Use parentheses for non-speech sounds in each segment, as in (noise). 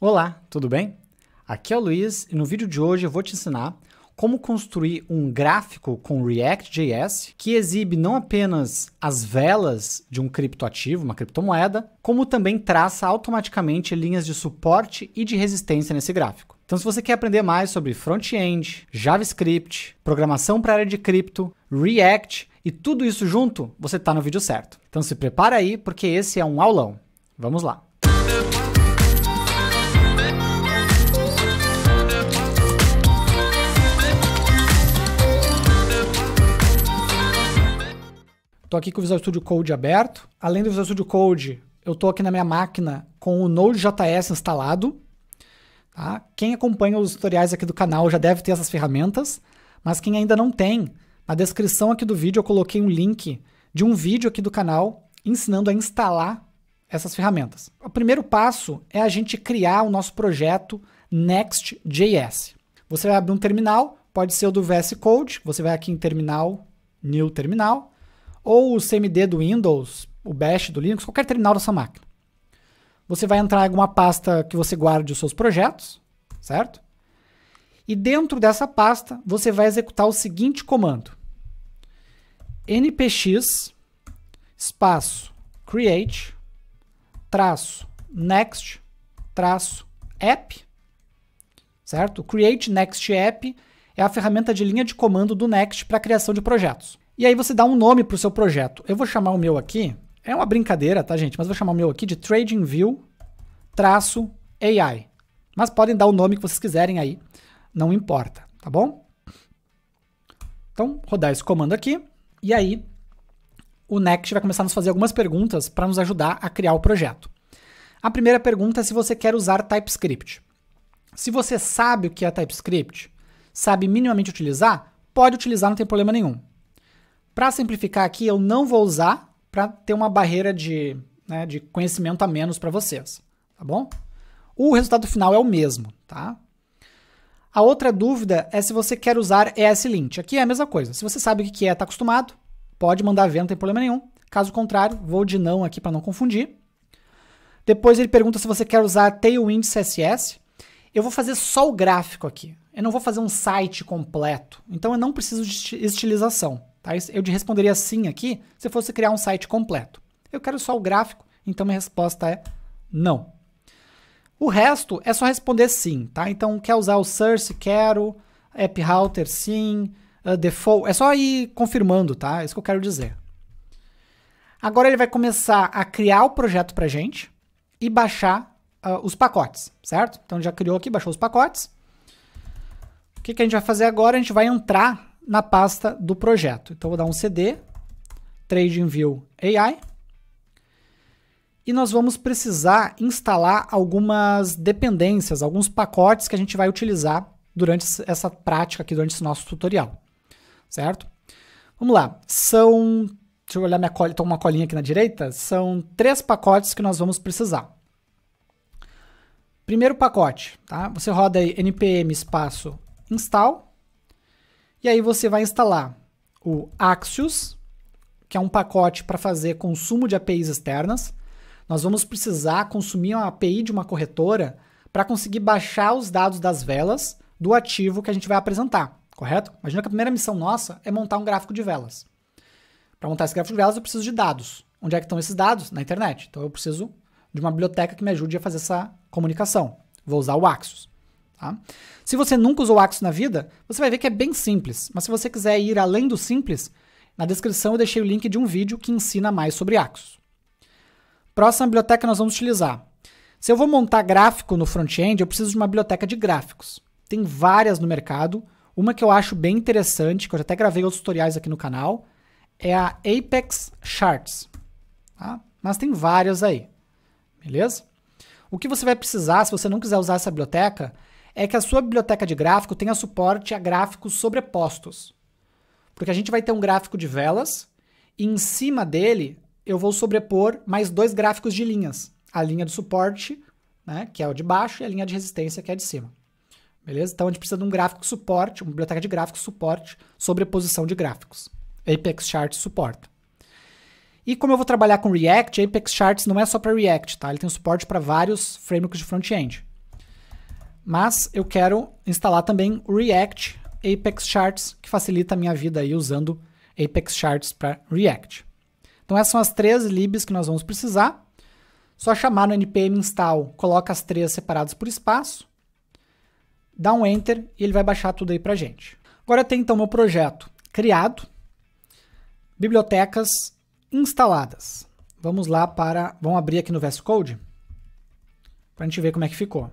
Olá, tudo bem? Aqui é o Luiz e no vídeo de hoje eu vou te ensinar como construir um gráfico com React.js que exibe não apenas as velas de um criptoativo, uma criptomoeda, como também traça automaticamente linhas de suporte e de resistência nesse gráfico. Então, se você quer aprender mais sobre front-end, JavaScript, programação para a área de cripto, React e tudo isso junto, você está no vídeo certo. Então, se prepara aí, porque esse é um aulão. Vamos lá! Estou aqui com o Visual Studio Code aberto. Além do Visual Studio Code, eu estou aqui na minha máquina com o Node.js instalado. Tá? Quem acompanha os tutoriais aqui do canal já deve ter essas ferramentas, mas quem ainda não tem, na descrição aqui do vídeo eu coloquei um link de um vídeo aqui do canal ensinando a instalar essas ferramentas. O primeiro passo é a gente criar o nosso projeto Next.js. Você vai abrir um terminal, pode ser o do VS Code, você vai aqui em Terminal, New Terminal, ou o CMD do Windows, o Bash do Linux, qualquer terminal dessa máquina. Você vai entrar em alguma pasta que você guarde os seus projetos, certo? E dentro dessa pasta, você vai executar o seguinte comando: npx espaço create traço next traço app, certo? Create next app é a ferramenta de linha de comando do Next para criação de projetos. E aí você dá um nome para o seu projeto. Eu vou chamar o meu aqui, é uma brincadeira, tá, gente? Mas vou chamar o meu aqui de TradingView-AI. Mas podem dar o nome que vocês quiserem aí, não importa, tá bom? Então, rodar esse comando aqui, e aí o Next vai começar a nos fazer algumas perguntas para nos ajudar a criar o projeto. A primeira pergunta é se você quer usar TypeScript. Se você sabe o que é TypeScript, sabe minimamente utilizar, pode utilizar, não tem problema nenhum. Para simplificar aqui, eu não vou usar para ter uma barreira de, né, de conhecimento a menos para vocês, tá bom? O resultado final é o mesmo, tá? A outra dúvida é se você quer usar ESLint. Aqui é a mesma coisa. Se você sabe o que é, está acostumado, pode mandar ver, não tem problema nenhum. Caso contrário, vou de não aqui para não confundir. Depois ele pergunta se você quer usar Tailwind CSS. Eu vou fazer só o gráfico aqui. Eu não vou fazer um site completo, então eu não preciso de estilização. Tá? Eu te responderia sim aqui se fosse criar um site completo. Eu quero só o gráfico, então minha resposta é não. O resto é só responder sim, tá? Então, quer usar o Source? Quero. App Router? Sim. Uh, default? É só ir confirmando, tá? É isso que eu quero dizer. Agora ele vai começar a criar o projeto para gente e baixar uh, os pacotes, certo? Então, já criou aqui, baixou os pacotes. O que, que a gente vai fazer agora? A gente vai entrar na pasta do projeto. Então, vou dar um CD, TradingView AI, e nós vamos precisar instalar algumas dependências, alguns pacotes que a gente vai utilizar durante essa prática aqui, durante esse nosso tutorial, certo? Vamos lá, são, deixa eu olhar minha colinha, uma colinha aqui na direita, são três pacotes que nós vamos precisar. Primeiro pacote, tá? Você roda aí npm espaço install, e aí você vai instalar o Axios, que é um pacote para fazer consumo de APIs externas. Nós vamos precisar consumir uma API de uma corretora para conseguir baixar os dados das velas do ativo que a gente vai apresentar, correto? Imagina que a primeira missão nossa é montar um gráfico de velas. Para montar esse gráfico de velas, eu preciso de dados. Onde é que estão esses dados? Na internet. Então eu preciso de uma biblioteca que me ajude a fazer essa comunicação. Vou usar o Axios. Tá? Se você nunca usou Axo na vida, você vai ver que é bem simples, mas se você quiser ir além do simples, na descrição eu deixei o link de um vídeo que ensina mais sobre Axo. Próxima biblioteca que nós vamos utilizar. Se eu vou montar gráfico no front-end, eu preciso de uma biblioteca de gráficos. Tem várias no mercado. Uma que eu acho bem interessante, que eu já até gravei outros tutoriais aqui no canal, é a Apex Charts. Tá? Mas tem várias aí. Beleza? O que você vai precisar, se você não quiser usar essa biblioteca, é que a sua biblioteca de gráfico tenha suporte a gráficos sobrepostos. Porque a gente vai ter um gráfico de velas e em cima dele eu vou sobrepor mais dois gráficos de linhas. A linha de suporte, né, que é o de baixo, e a linha de resistência, que é de cima. Beleza? Então a gente precisa de um gráfico suporte, uma biblioteca de gráficos suporte, sobreposição de gráficos. Apex Charts suporta. E como eu vou trabalhar com React, Apex Charts não é só para React, tá? Ele tem suporte para vários frameworks de front-end. Mas eu quero instalar também React Apex Charts, que facilita a minha vida aí usando Apex Charts para React. Então essas são as três libs que nós vamos precisar. Só chamar no npm install, coloca as três separadas por espaço, dá um enter e ele vai baixar tudo aí para gente. Agora tem então meu projeto criado, bibliotecas instaladas. Vamos lá para, vamos abrir aqui no VS Code para a gente ver como é que ficou.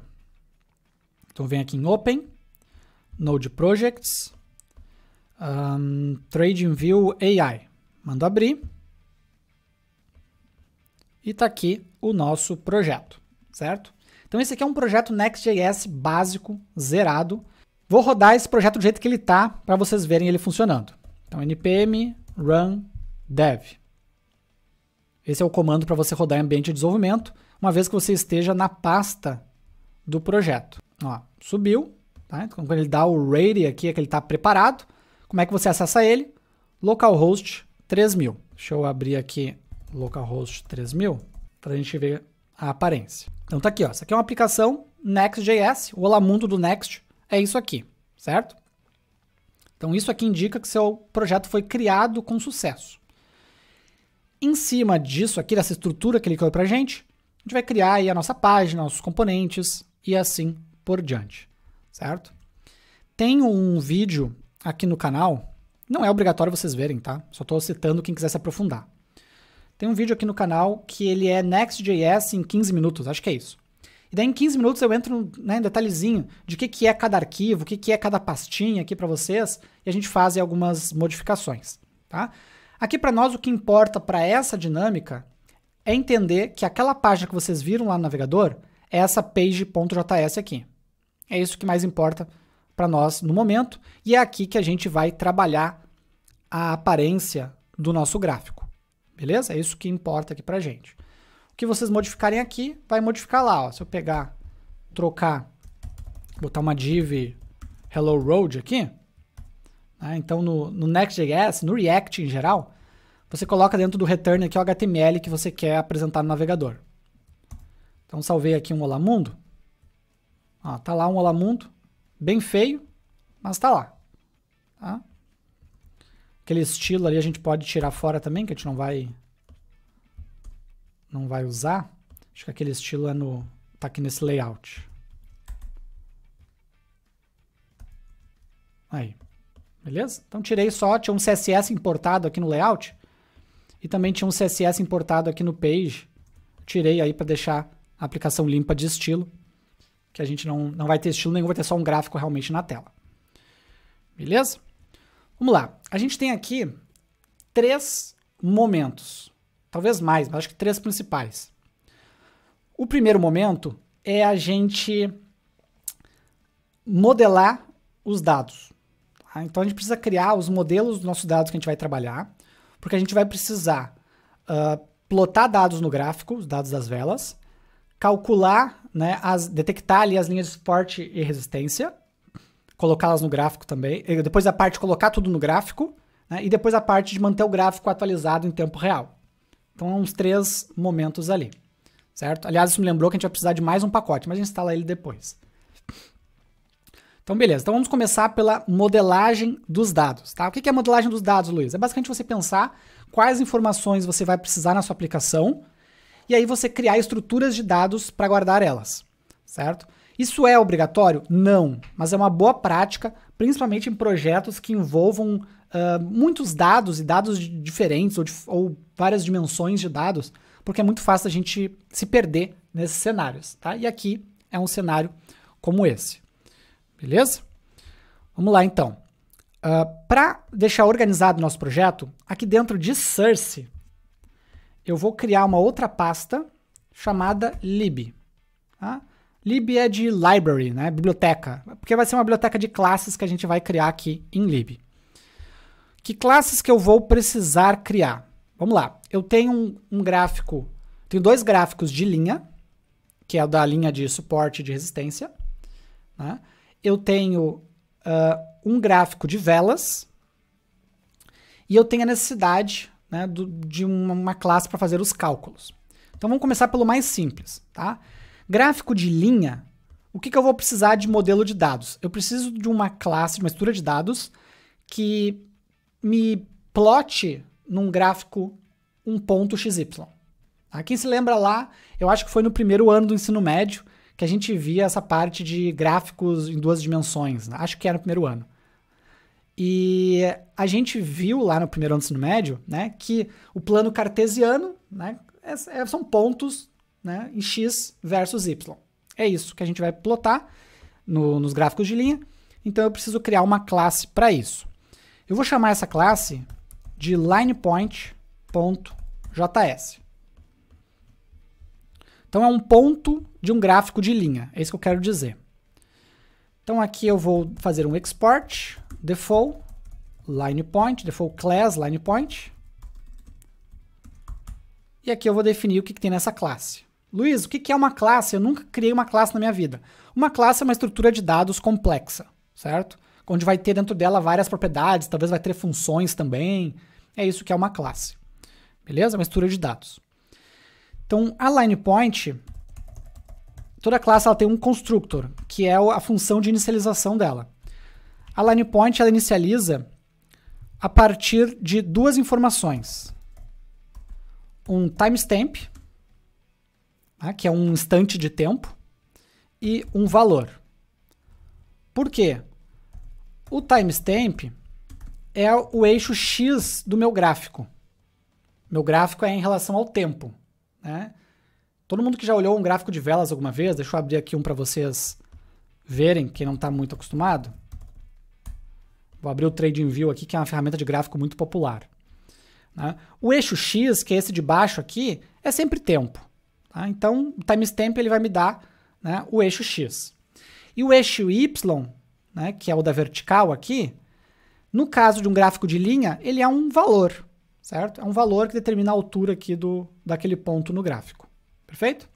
Então vem aqui em Open, Node Projects, um, TradingView AI. Mando abrir. E está aqui o nosso projeto, certo? Então esse aqui é um projeto Next.js básico, zerado. Vou rodar esse projeto do jeito que ele está para vocês verem ele funcionando. Então npm run dev. Esse é o comando para você rodar em ambiente de desenvolvimento, uma vez que você esteja na pasta do projeto. Ó, subiu. Tá? Então, quando ele dá o ready aqui, é que ele está preparado. Como é que você acessa ele? Localhost 3000. Deixa eu abrir aqui localhost 3000 para a gente ver a aparência. Então tá aqui, ó. Essa aqui é uma aplicação Next.js, o Olá Mundo do Next é isso aqui, certo? Então isso aqui indica que seu projeto foi criado com sucesso. Em cima disso aqui, dessa estrutura que ele criou para gente, a gente vai criar aí a nossa página, nossos componentes e assim por diante, certo? Tenho um vídeo aqui no canal, não é obrigatório vocês verem, tá? Só estou citando quem quiser se aprofundar. Tem um vídeo aqui no canal que ele é Next.js em 15 minutos, acho que é isso. E daí em 15 minutos eu entro né, em detalhezinho de o que, que é cada arquivo, o que, que é cada pastinha aqui para vocês, e a gente faz algumas modificações, tá? Aqui para nós o que importa para essa dinâmica é entender que aquela página que vocês viram lá no navegador é essa page.js aqui. É isso que mais importa para nós no momento e é aqui que a gente vai trabalhar a aparência do nosso gráfico. Beleza? É isso que importa aqui para gente. O que vocês modificarem aqui vai modificar lá. Ó. Se eu pegar, trocar, botar uma div hello road aqui, né? então no, no Next.js, no React em geral, você coloca dentro do return aqui o HTML que você quer apresentar no navegador. Então salvei aqui um Olá Mundo. Ó, tá lá um Olamundo, bem feio, mas tá lá. Tá? Aquele estilo ali a gente pode tirar fora também, que a gente não vai não vai usar. Acho que aquele estilo é no tá aqui nesse layout. Aí. Beleza? Então tirei só, tinha um CSS importado aqui no layout e também tinha um CSS importado aqui no page. Tirei aí para deixar a aplicação limpa de estilo que a gente não, não vai ter estilo nenhum, vai ter só um gráfico realmente na tela. Beleza? Vamos lá. A gente tem aqui três momentos, talvez mais, mas acho que três principais. O primeiro momento é a gente modelar os dados. Tá? Então a gente precisa criar os modelos dos nossos dados que a gente vai trabalhar, porque a gente vai precisar uh, plotar dados no gráfico, os dados das velas, calcular, né, as, detectar ali as linhas de suporte e resistência, colocá-las no gráfico também. E depois a parte de colocar tudo no gráfico, né, e depois a parte de manter o gráfico atualizado em tempo real. Então, é uns três momentos ali, certo? Aliás, isso me lembrou que a gente vai precisar de mais um pacote, mas a gente instala ele depois. Então, beleza. Então, vamos começar pela modelagem dos dados, tá? O que é modelagem dos dados, Luiz? É basicamente você pensar quais informações você vai precisar na sua aplicação, e aí você criar estruturas de dados para guardar elas, certo? Isso é obrigatório? Não, mas é uma boa prática, principalmente em projetos que envolvam uh, muitos dados e dados diferentes ou, ou, várias dimensões de dados, porque é muito fácil a gente se perder nesses cenários, tá? E aqui é um cenário como esse, beleza? Vamos lá então. Uh, Para deixar organizado o nosso projeto, aqui dentro de Source, eu vou criar uma outra pasta chamada lib. Tá? Lib é de library, né? biblioteca, porque vai ser uma biblioteca de classes que a gente vai criar aqui em lib. Que classes que eu vou precisar criar? Vamos lá, eu tenho um, um gráfico, tenho dois gráficos de linha, que é o da linha de suporte de resistência. Né? Eu tenho uh, um gráfico de velas, e eu tenho a necessidade né, do, de uma, classe para fazer os cálculos. Então vamos começar pelo mais simples, tá? Gráfico de linha, o que, que eu vou precisar de modelo de dados? Eu preciso de uma classe, de uma estrutura de dados que me plote num gráfico um ponto XY. Tá? Quem se lembra lá, eu acho que foi no primeiro ano do ensino médio que a gente via essa parte de gráficos em duas dimensões. Né? Acho que era no primeiro ano. E a gente viu lá no primeiro ano do ensino médio, né, que o plano cartesiano, né, é, são pontos, né, em x versus y. É isso que a gente vai plotar no, nos gráficos de linha. Então eu preciso criar uma classe para isso. Eu vou chamar essa classe de linepoint.js. Então é um ponto de um gráfico de linha, é isso que eu quero dizer. Então aqui eu vou fazer um export default line point, default class line point. E aqui eu vou definir o que, que tem nessa classe. Luiz, o que, que é uma classe? Eu nunca criei uma classe na minha vida. Uma classe é uma estrutura de dados complexa, certo? Onde vai ter dentro dela várias propriedades, talvez vai ter funções também. É isso que é uma classe. Beleza? Uma estrutura de dados. Então, a line point, toda classe ela tem um constructor, que é a função de inicialização dela. A line point ela inicializa a partir de duas informações. Um timestamp, né, que é um instante de tempo, e um valor. Por quê? O timestamp é o eixo X do meu gráfico. Meu gráfico é em relação ao tempo. Né? Todo mundo que já olhou um gráfico de velas alguma vez, deixa eu abrir aqui um para vocês verem, quem não está muito acostumado. Vou abrir o TradingView aqui, que é uma ferramenta de gráfico muito popular. Né? O eixo X, que é esse de baixo aqui, é sempre tempo. Tá? Então, o timestamp ele vai me dar né, o eixo X. E o eixo Y, né, que é o da vertical aqui, no caso de um gráfico de linha, ele é um valor, certo? É um valor que determina a altura aqui do, daquele ponto no gráfico. Perfeito?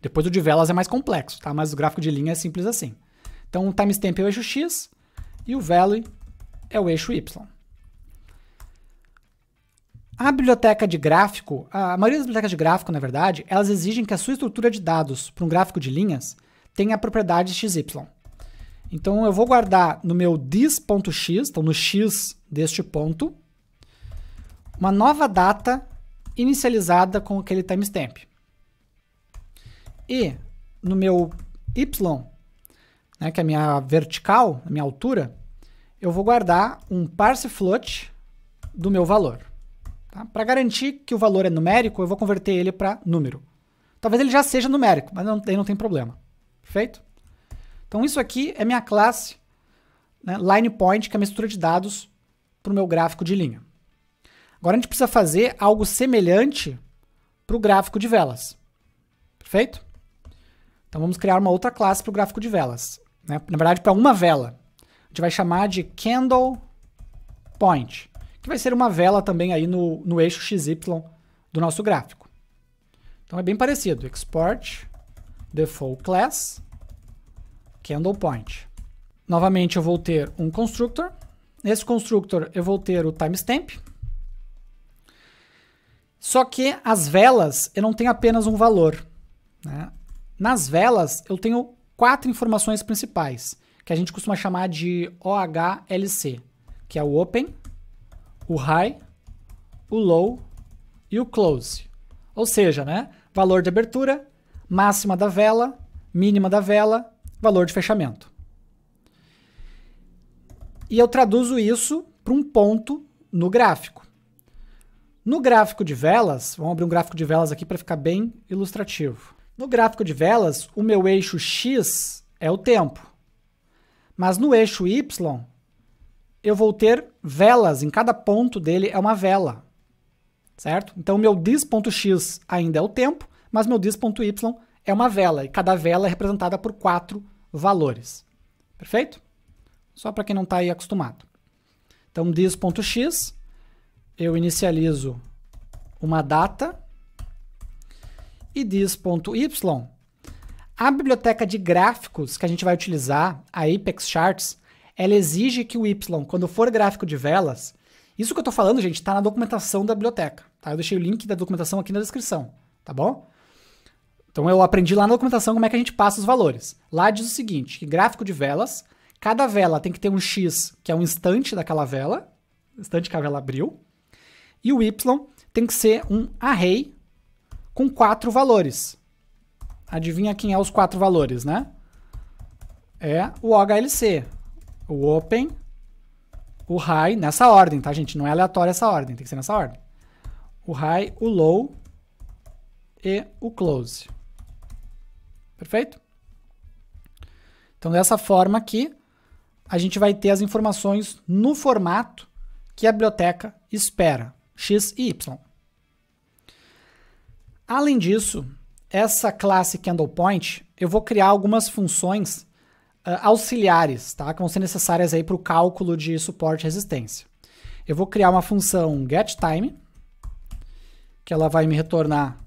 Depois o de velas é mais complexo, tá? Mas o gráfico de linha é simples assim. Então, o timestamp é o eixo X, e o Valley é o eixo Y. A biblioteca de gráfico, a maioria das bibliotecas de gráfico, na verdade, elas exigem que a sua estrutura de dados para um gráfico de linhas tenha a propriedade XY. Então eu vou guardar no meu this.x, então no x deste ponto, uma nova data inicializada com aquele timestamp. E no meu y, né, que é a minha vertical, a minha altura, eu vou guardar um parse float do meu valor. Tá? Para garantir que o valor é numérico, eu vou converter ele para número. Talvez ele já seja numérico, mas não, aí não tem problema. Perfeito? Então isso aqui é minha classe né, line point, que é a mistura de dados para o meu gráfico de linha. Agora a gente precisa fazer algo semelhante para o gráfico de velas. Perfeito? Então vamos criar uma outra classe para o gráfico de velas. Né? Na verdade, para uma vela. A gente vai chamar de candle point, que vai ser uma vela também aí no, no eixo XY do nosso gráfico. Então é bem parecido. Export default class candle point. Novamente eu vou ter um constructor. Nesse constructor eu vou ter o timestamp. Só que as velas eu não tenho apenas um valor. Né? Nas velas eu tenho quatro informações principais, que a gente costuma chamar de OHLC, que é o Open, o High, o Low e o Close. Ou seja, né, valor de abertura, máxima da vela, mínima da vela, valor de fechamento. E eu traduzo isso para um ponto no gráfico. No gráfico de velas, vamos abrir um gráfico de velas aqui para ficar bem ilustrativo. No gráfico de velas, o meu eixo X é o tempo. Mas no eixo Y, eu vou ter velas, em cada ponto dele é uma vela. Certo? Então, meu dis.x ainda é o tempo, mas meu dis.y é uma vela, e cada vela é representada por quatro valores. Perfeito? Só para quem não está aí acostumado. Então, dis.x, eu inicializo uma data, e diz.y. A biblioteca de gráficos que a gente vai utilizar, a Apex Charts, ela exige que o y, quando for gráfico de velas, isso que eu estou falando, gente, está na documentação da biblioteca. Tá? Eu deixei o link da documentação aqui na descrição, tá bom? Então eu aprendi lá na documentação como é que a gente passa os valores. Lá diz o seguinte, que gráfico de velas, cada vela tem que ter um x, que é um instante daquela vela, instante que a vela abriu, e o y tem que ser um array com quatro valores. Adivinha quem é os quatro valores, né? É o OHLC, o Open, o High, nessa ordem, tá, gente? Não é aleatória essa ordem, tem que ser nessa ordem. O High, o Low e o Close. Perfeito? Então, dessa forma aqui, a gente vai ter as informações no formato que a biblioteca espera, x e y. Além disso, essa classe CandlePoint, eu vou criar algumas funções uh, auxiliares, tá? Que vão ser necessárias aí para o cálculo de suporte e resistência. Eu vou criar uma função getTime, que ela vai me retornar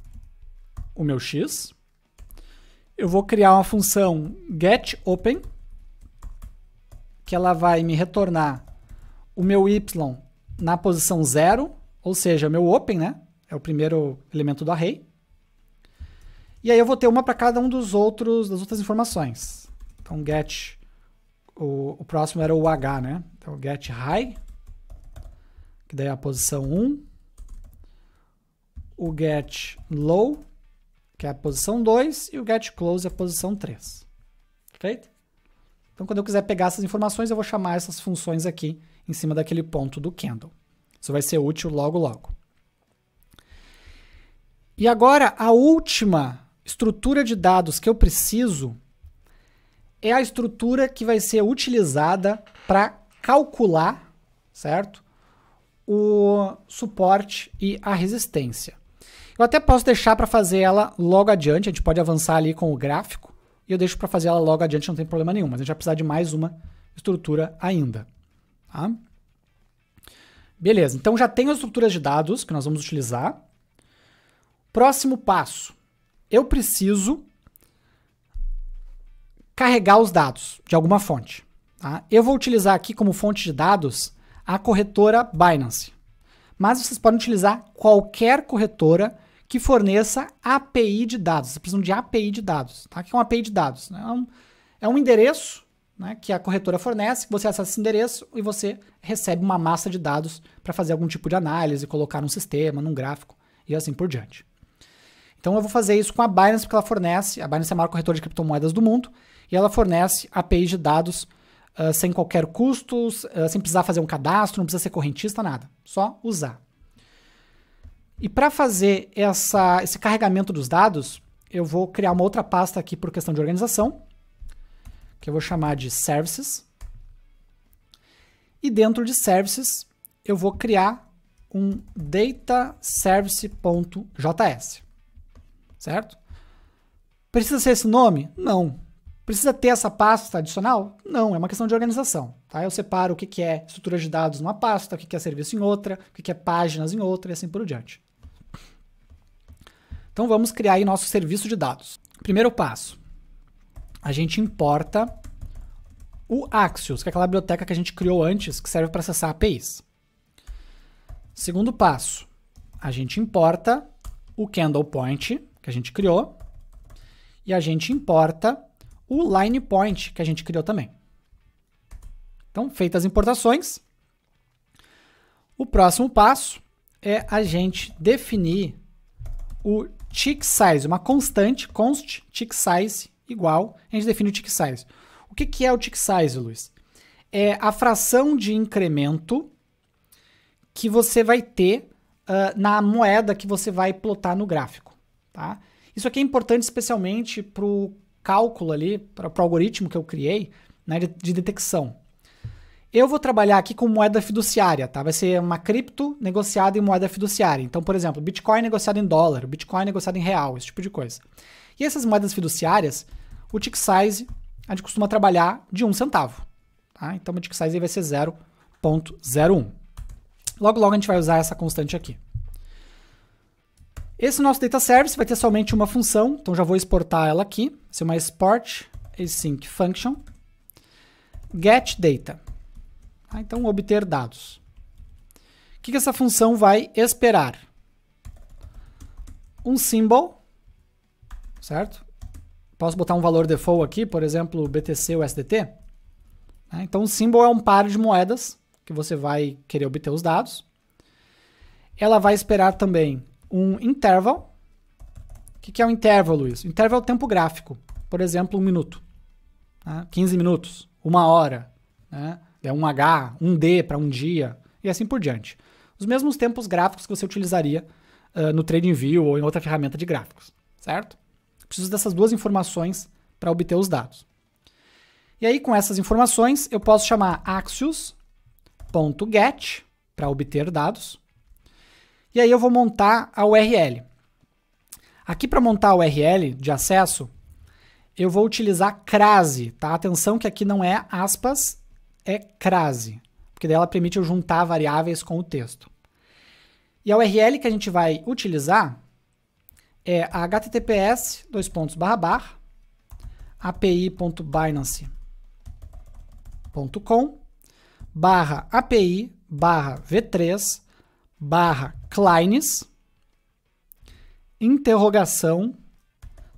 o meu x. Eu vou criar uma função getOpen, que ela vai me retornar o meu y na posição zero, ou seja, meu open, né? É o primeiro elemento do array. E aí eu vou ter uma para cada um dos outros das outras informações. Então get o, o próximo era o h, né? Então get high que daí é a posição 1. O get low que é a posição 2 e o get close é a posição 3. Perfeito? Então quando eu quiser pegar essas informações, eu vou chamar essas funções aqui em cima daquele ponto do candle. Isso vai ser útil logo logo. E agora a última estrutura de dados que eu preciso é a estrutura que vai ser utilizada para calcular, certo? O suporte e a resistência. Eu até posso deixar para fazer ela logo adiante, a gente pode avançar ali com o gráfico, e eu deixo para fazer ela logo adiante, não tem problema nenhum, mas a gente vai precisar de mais uma estrutura ainda. Tá? Beleza, então já tenho as estruturas de dados que nós vamos utilizar. Próximo passo, eu preciso carregar os dados de alguma fonte. Tá? Eu vou utilizar aqui como fonte de dados a corretora Binance. Mas vocês podem utilizar qualquer corretora que forneça API de dados. Vocês precisam de API de dados. Tá? O que é uma API de dados? Né? É, um, é um endereço né, que a corretora fornece, você acessa esse endereço e você recebe uma massa de dados para fazer algum tipo de análise, colocar num sistema, num gráfico e assim por diante. Então eu vou fazer isso com a Binance, porque ela fornece, a Binance é a maior corretora de criptomoedas do mundo, e ela fornece API de dados uh, sem qualquer custo, uh, sem precisar fazer um cadastro, não precisa ser correntista, nada. Só usar. E para fazer essa, esse carregamento dos dados, eu vou criar uma outra pasta aqui por questão de organização, que eu vou chamar de Services. E dentro de Services, eu vou criar um dataservice.js certo? Precisa ser esse nome? Não. Precisa ter essa pasta adicional? Não, é uma questão de organização. Tá? Eu separo o que, é estrutura de dados numa pasta, o que, é serviço em outra, o que, que é páginas em outra e assim por diante. Então vamos criar aí nosso serviço de dados. Primeiro passo, a gente importa o Axios, que é aquela biblioteca que a gente criou antes, que serve para acessar APIs. Segundo passo, a gente importa o Candle Point, que a gente criou, e a gente importa o line point que a gente criou também. Então, feitas as importações, o próximo passo é a gente definir o tick size, uma constante, const tick size igual, a gente define o tick size. O que, que é o tick size, Luiz? É a fração de incremento que você vai ter uh, na moeda que você vai plotar no gráfico. Tá? Isso aqui é importante especialmente para o cálculo ali, para o algoritmo que eu criei né, de, de, detecção. Eu vou trabalhar aqui com moeda fiduciária, tá? Vai ser uma cripto negociada em moeda fiduciária. Então, por exemplo, Bitcoin negociado em dólar, Bitcoin negociado em real, esse tipo de coisa. E essas moedas fiduciárias, o tick size a gente costuma trabalhar de um centavo. Tá? Então, o tick size aí vai ser 0.01. Logo, logo a gente vai usar essa constante aqui. Esse nosso data service vai ter somente uma função, então já vou exportar ela aqui. Vai ser é uma export async function get data. Ah, então, obter dados. O que, que essa função vai esperar? Um symbol, certo? Posso botar um valor default aqui, por exemplo, BTC ou SDT. Ah, né, então, um symbol é um par de moedas que você vai querer obter os dados. Ela vai esperar também um interval. O que, que é um intervalo Luiz? Intervalo é o tempo gráfico. Por exemplo, um minuto. Né? 15 minutos, uma hora. Né? É um H, um D para um dia e assim por diante. Os mesmos tempos gráficos que você utilizaria uh, no TradingView ou em outra ferramenta de gráficos, certo? Preciso dessas duas informações para obter os dados. E aí, com essas informações, eu posso chamar axios.get para obter dados e aí eu vou montar a URL. Aqui para montar a URL de acesso, eu vou utilizar crase, tá? Atenção que aqui não é aspas, é crase, porque dela permite eu juntar variáveis com o texto. E a URL que a gente vai utilizar é https dois pontos barra barra api.binance.com barra api barra v3 barra Kleines, interrogação,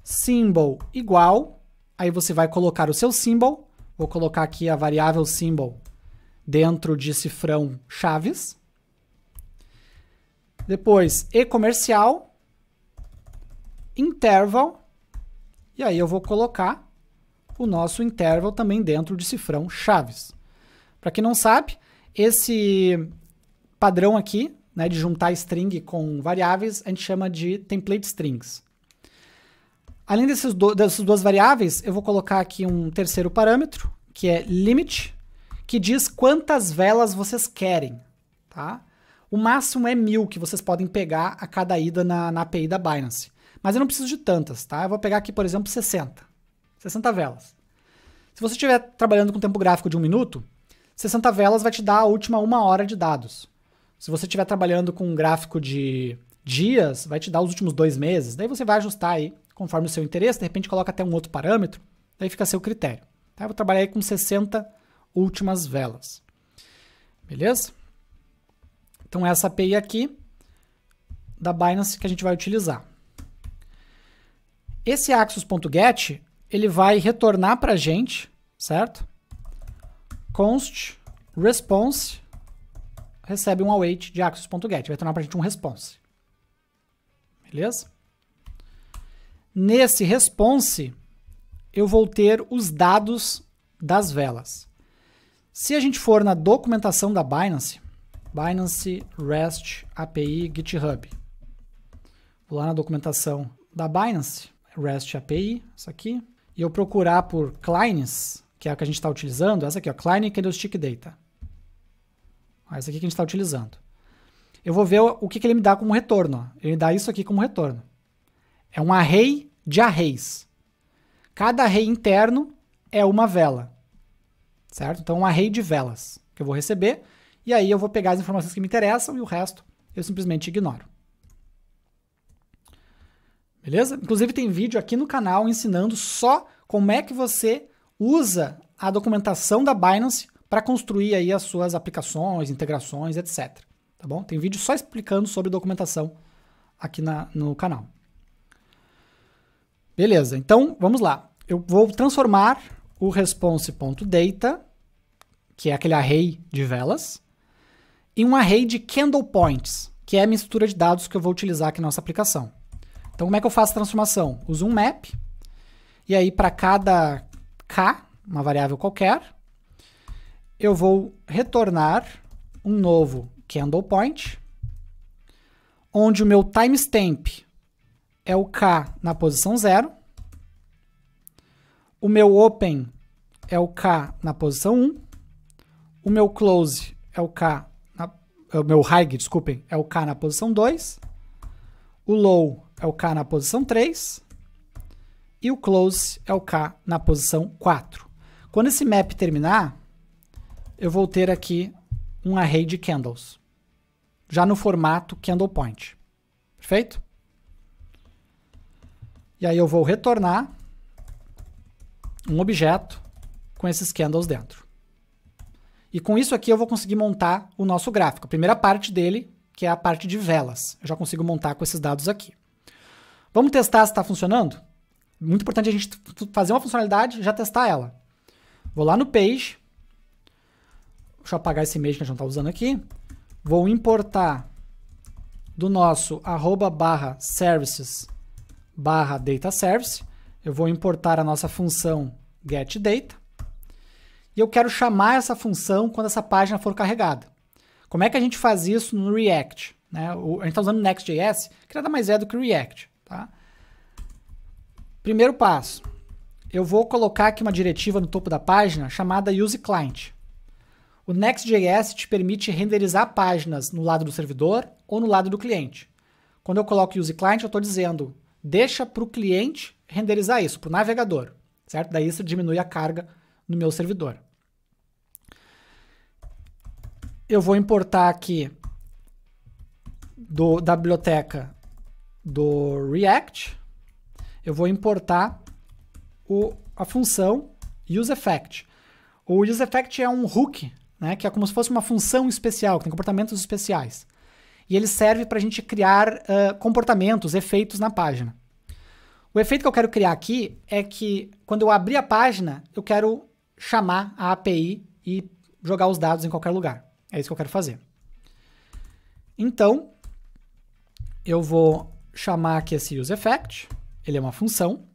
symbol igual, aí você vai colocar o seu symbol, vou colocar aqui a variável symbol dentro de cifrão chaves, depois e comercial, interval, e aí eu vou colocar o nosso interval também dentro de cifrão chaves. Para quem não sabe, esse padrão aqui né, de juntar string com variáveis, a gente chama de template strings. Além desses do, dessas duas variáveis, eu vou colocar aqui um terceiro parâmetro, que é limit, que diz quantas velas vocês querem. Tá? O máximo é mil que vocês podem pegar a cada ida na, na API da Binance. Mas eu não preciso de tantas, tá? Eu vou pegar aqui, por exemplo, 60. 60 velas. Se você estiver trabalhando com tempo gráfico de um minuto, 60 velas vai te dar a última uma hora de dados. Se você estiver trabalhando com um gráfico de dias, vai te dar os últimos dois meses. Daí você vai ajustar aí conforme o seu interesse. De repente coloca até um outro parâmetro. Daí fica a seu critério. Tá? Eu vou trabalhar aí com 60 últimas velas. Beleza? Então essa API aqui da Binance que a gente vai utilizar. Esse axios.get ele vai retornar para a gente, certo? const response recebe um await de access.get, vai tornar para a gente um response. Beleza? Nesse response, eu vou ter os dados das velas. Se a gente for na documentação da Binance, Binance REST API GitHub. Vou lá na documentação da Binance, REST API, isso aqui, e eu procurar por clients, que é a que a gente está utilizando, essa aqui, ó, o Candlestick Data. Isso ah, aqui que a gente está utilizando. Eu vou ver o que, que ele me dá como retorno. Ó. Ele me dá isso aqui como retorno. É um array de arrays. Cada array interno é uma vela. Certo? Então, um array de velas que eu vou receber. E aí eu vou pegar as informações que me interessam e o resto eu simplesmente ignoro. Beleza? Inclusive tem vídeo aqui no canal ensinando só como é que você usa a documentação da Binance para construir aí as suas aplicações, integrações, etc. Tá bom? Tem vídeo só explicando sobre documentação aqui na, no canal. Beleza, então vamos lá. Eu vou transformar o response.data, que é aquele array de velas, em um array de candle points, que é a mistura de dados que eu vou utilizar aqui na nossa aplicação. Então, como é que eu faço a transformação? Uso um map, e aí para cada k, uma variável qualquer, eu vou retornar um novo candle point, onde o meu timestamp é o K na posição 0, o meu open é o K na posição 1, o meu close é o K, na, é o meu high, desculpem, é o K na posição 2, o low é o K na posição 3 e o close é o K na posição 4. Quando esse map terminar, eu vou ter aqui um array de candles, já no formato candle point. Perfeito? E aí eu vou retornar um objeto com esses candles dentro. E com isso aqui eu vou conseguir montar o nosso gráfico. A primeira parte dele, que é a parte de velas. Eu já consigo montar com esses dados aqui. Vamos testar se está funcionando? Muito importante a gente fazer uma funcionalidade e já testar ela. Vou lá no page, Deixa eu apagar esse mês que a gente não está usando aqui. Vou importar do nosso arroba barra services barra data service. Eu vou importar a nossa função getData. E eu quero chamar essa função quando essa página for carregada. Como é que a gente faz isso no React? Né? O, a gente está usando Next.js, que nada mais é do que React. Tá? Primeiro passo, eu vou colocar aqui uma diretiva no topo da página chamada useClient. client. O Next.js te permite renderizar páginas no lado do servidor ou no lado do cliente. Quando eu coloco use client, eu estou dizendo, deixa para o cliente renderizar isso, para o navegador, certo? Daí isso diminui a carga no meu servidor. Eu vou importar aqui do, da biblioteca do React, eu vou importar o, a função useEffect. O useEffect é um hook né? que é como se fosse uma função especial, que tem comportamentos especiais. E ele serve para a gente criar uh, comportamentos, efeitos na página. O efeito que eu quero criar aqui é que quando eu abrir a página, eu quero chamar a API e jogar os dados em qualquer lugar. É isso que eu quero fazer. Então, eu vou chamar aqui esse useEffect, ele é uma função,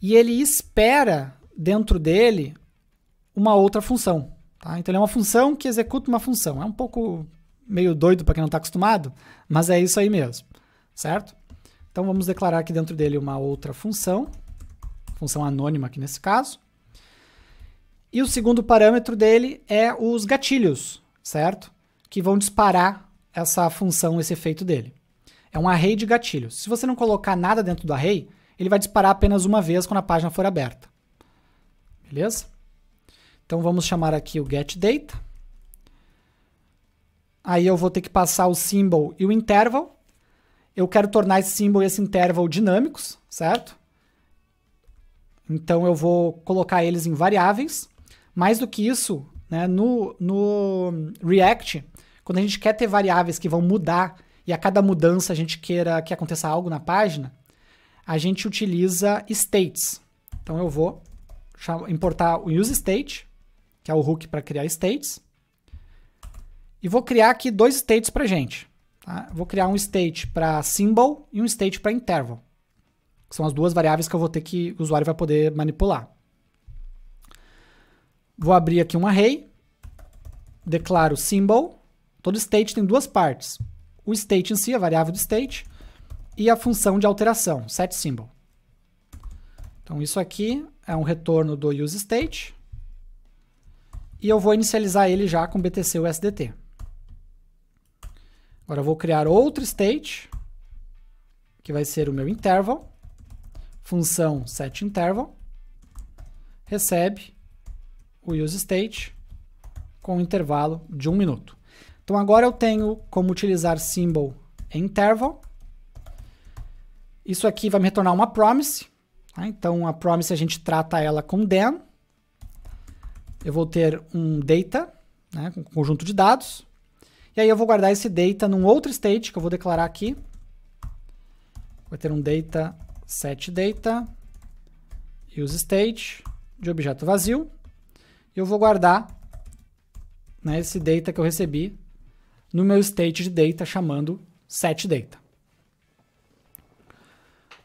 e ele espera dentro dele uma outra função. Tá? Então ele é uma função que executa uma função. É um pouco meio doido para quem não está acostumado, mas é isso aí mesmo, certo? Então vamos declarar aqui dentro dele uma outra função, função anônima aqui nesse caso. E o segundo parâmetro dele é os gatilhos, certo? Que vão disparar essa função, esse efeito dele. É um array de gatilhos. Se você não colocar nada dentro do array, ele vai disparar apenas uma vez quando a página for aberta. Beleza? Então vamos chamar aqui o getData. Aí eu vou ter que passar o symbol e o interval. Eu quero tornar esse symbol e esse interval dinâmicos, certo? Então eu vou colocar eles em variáveis. Mais do que isso, né, no, no React, quando a gente quer ter variáveis que vão mudar e a cada mudança a gente queira que aconteça algo na página, a gente utiliza states. Então eu vou importar o useState que é o hook para criar states. E vou criar aqui dois states para gente. Tá? Vou criar um state para symbol e um state para interval. são as duas variáveis que eu vou ter que o usuário vai poder manipular. Vou abrir aqui um array, declaro symbol. Todo state tem duas partes. O state em si, a variável do state, e a função de alteração, set symbol. Então isso aqui é um retorno do use state. E eu vou inicializar ele já com BTC USDT. Agora eu vou criar outro state, que vai ser o meu interval, função set interval, recebe o use state com um intervalo de um minuto. Então agora eu tenho como utilizar symbol interval. Isso aqui vai me retornar uma promise. Tá? Então a promise a gente trata ela com then eu vou ter um data, né, um conjunto de dados, e aí eu vou guardar esse data num outro state que eu vou declarar aqui. Vai ter um data set data use state de objeto vazio. E eu vou guardar né, esse data que eu recebi no meu state de data chamando set data.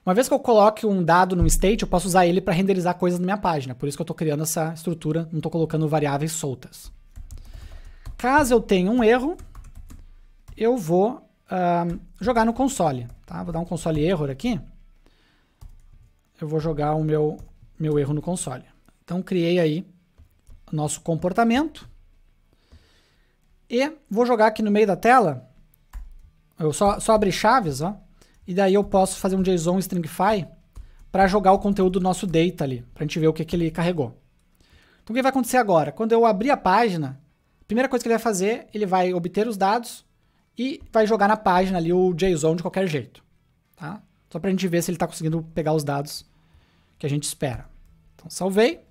Uma vez que eu coloque um dado num state, eu posso usar ele para renderizar coisas na minha página. Por isso que eu estou criando essa estrutura, não estou colocando variáveis soltas. Caso eu tenha um erro, eu vou uh, jogar no console. Tá? Vou dar um console error aqui. Eu vou jogar o meu, meu erro no console. Então, criei aí o nosso comportamento. E vou jogar aqui no meio da tela. Eu só, só abri chaves, ó. E daí eu posso fazer um JSON stringify para jogar o conteúdo do nosso data ali, para a gente ver o que, que ele carregou. Então o que vai acontecer agora? Quando eu abrir a página, a primeira coisa que ele vai fazer, ele vai obter os dados e vai jogar na página ali o JSON de qualquer jeito. Tá? Só para a gente ver se ele está conseguindo pegar os dados que a gente espera. Então salvei.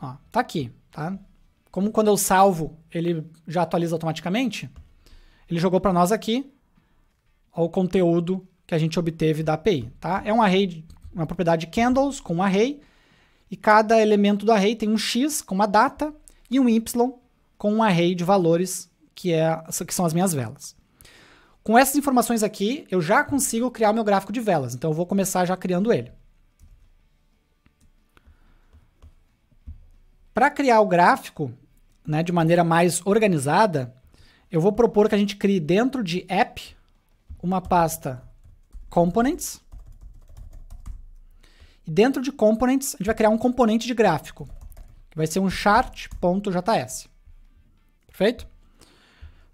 Ó, tá aqui, tá? Como quando eu salvo, ele já atualiza automaticamente. Ele jogou para nós aqui ao conteúdo que a gente obteve da API. Tá? É um array, uma propriedade candles com um array, e cada elemento do array tem um x com uma data e um y com um array de valores que, é, que são as minhas velas. Com essas informações aqui, eu já consigo criar meu gráfico de velas. Então, eu vou começar já criando ele. Para criar o gráfico né, de maneira mais organizada, eu vou propor que a gente crie dentro de app uma pasta components. E dentro de components, a gente vai criar um componente de gráfico, que vai ser um chart.js. Perfeito?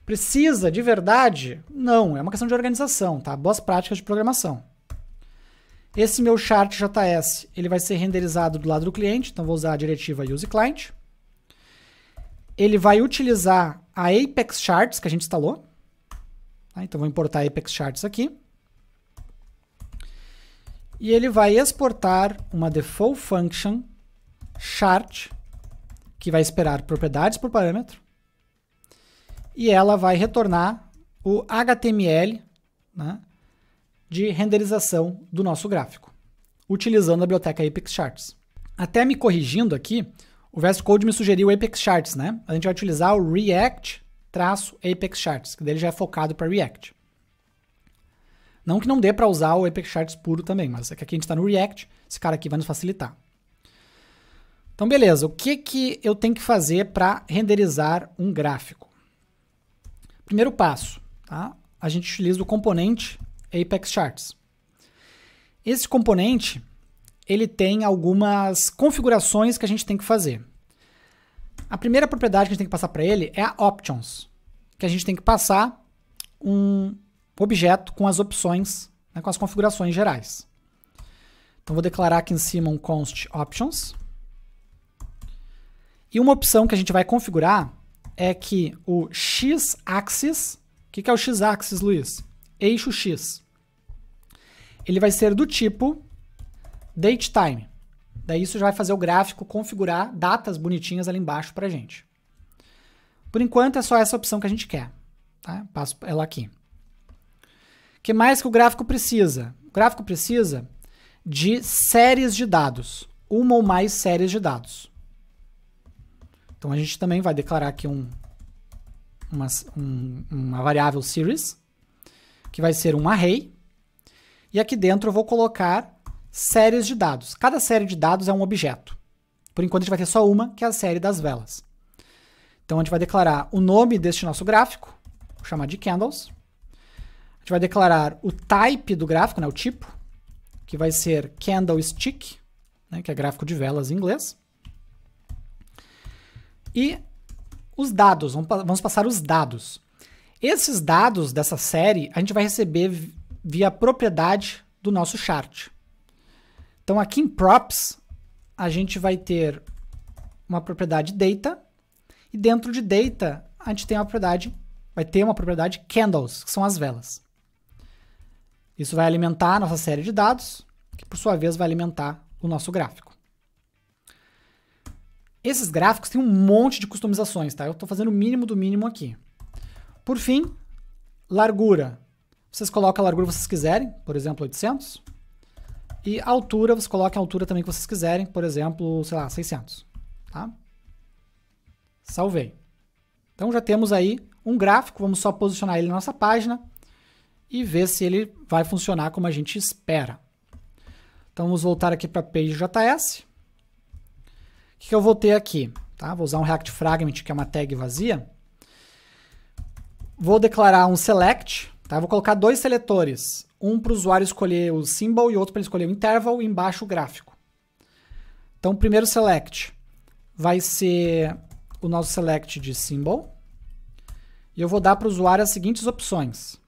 Precisa de verdade? Não, é uma questão de organização, tá? Boas práticas de programação. Esse meu chart.js, ele vai ser renderizado do lado do cliente, então vou usar a diretiva use client. Ele vai utilizar a Apex Charts que a gente instalou, Tá? Então vou importar Apex Charts aqui. E ele vai exportar uma default function chart, que vai esperar propriedades por parâmetro. E ela vai retornar o HTML né, de renderização do nosso gráfico, utilizando a biblioteca Apex Charts. Até me corrigindo aqui, o VS Code me sugeriu Apex Charts, né? A gente vai utilizar o React traço Apex Charts, que dele já é focado para React. Não que não dê para usar o Apex Charts puro também, mas é que aqui a gente está no React, esse cara aqui vai nos facilitar. Então, beleza, o que, que eu tenho que fazer para renderizar um gráfico? Primeiro passo, tá? a gente utiliza o componente Apex Charts. Esse componente, ele tem algumas configurações que a gente tem que fazer. A primeira propriedade que a gente tem que passar para ele é a options, que a gente tem que passar um objeto com as opções, né, com as configurações gerais. Então vou declarar aqui em cima um const options. E uma opção que a gente vai configurar é que o x-axis, o que, que é o x-axis, Luiz? Eixo x. Ele vai ser do tipo datetime. Daí isso já vai fazer o gráfico configurar datas bonitinhas ali embaixo para gente. Por enquanto é só essa opção que a gente quer. Tá? Passo ela aqui. O que mais que o gráfico precisa? O gráfico precisa de séries de dados. Uma ou mais séries de dados. Então a gente também vai declarar aqui um, uma, um, uma variável series, que vai ser um array. E aqui dentro eu vou colocar séries de dados. Cada série de dados é um objeto. Por enquanto, a gente vai ter só uma, que é a série das velas. Então, a gente vai declarar o nome deste nosso gráfico, vou chamar de candles. A gente vai declarar o type do gráfico, né, o tipo, que vai ser candlestick, né, que é gráfico de velas em inglês. E os dados, vamos passar os dados. Esses dados dessa série a gente vai receber via propriedade do nosso chart. Então aqui em props, a gente vai ter uma propriedade data e dentro de data a gente tem uma propriedade, vai ter uma propriedade candles, que são as velas. Isso vai alimentar a nossa série de dados, que por sua vez vai alimentar o nosso gráfico. Esses gráficos têm um monte de customizações, tá? Eu estou fazendo o mínimo do mínimo aqui. Por fim, largura. Vocês colocam a largura que vocês quiserem, por exemplo, 800. E a altura, você coloca a altura também que vocês quiserem, por exemplo, sei lá, 600, tá? Salvei. Então já temos aí um gráfico, vamos só posicionar ele na nossa página e ver se ele vai funcionar como a gente espera. Então vamos voltar aqui para a page.js. O que, que eu vou ter aqui? Tá? Vou usar um React Fragment, que é uma tag vazia. Vou declarar um select, tá? Vou colocar dois seletores, um para o usuário escolher o symbol e outro para ele escolher o interval e embaixo o gráfico. Então, primeiro select vai ser o nosso select de symbol. E eu vou dar para o usuário as seguintes opções.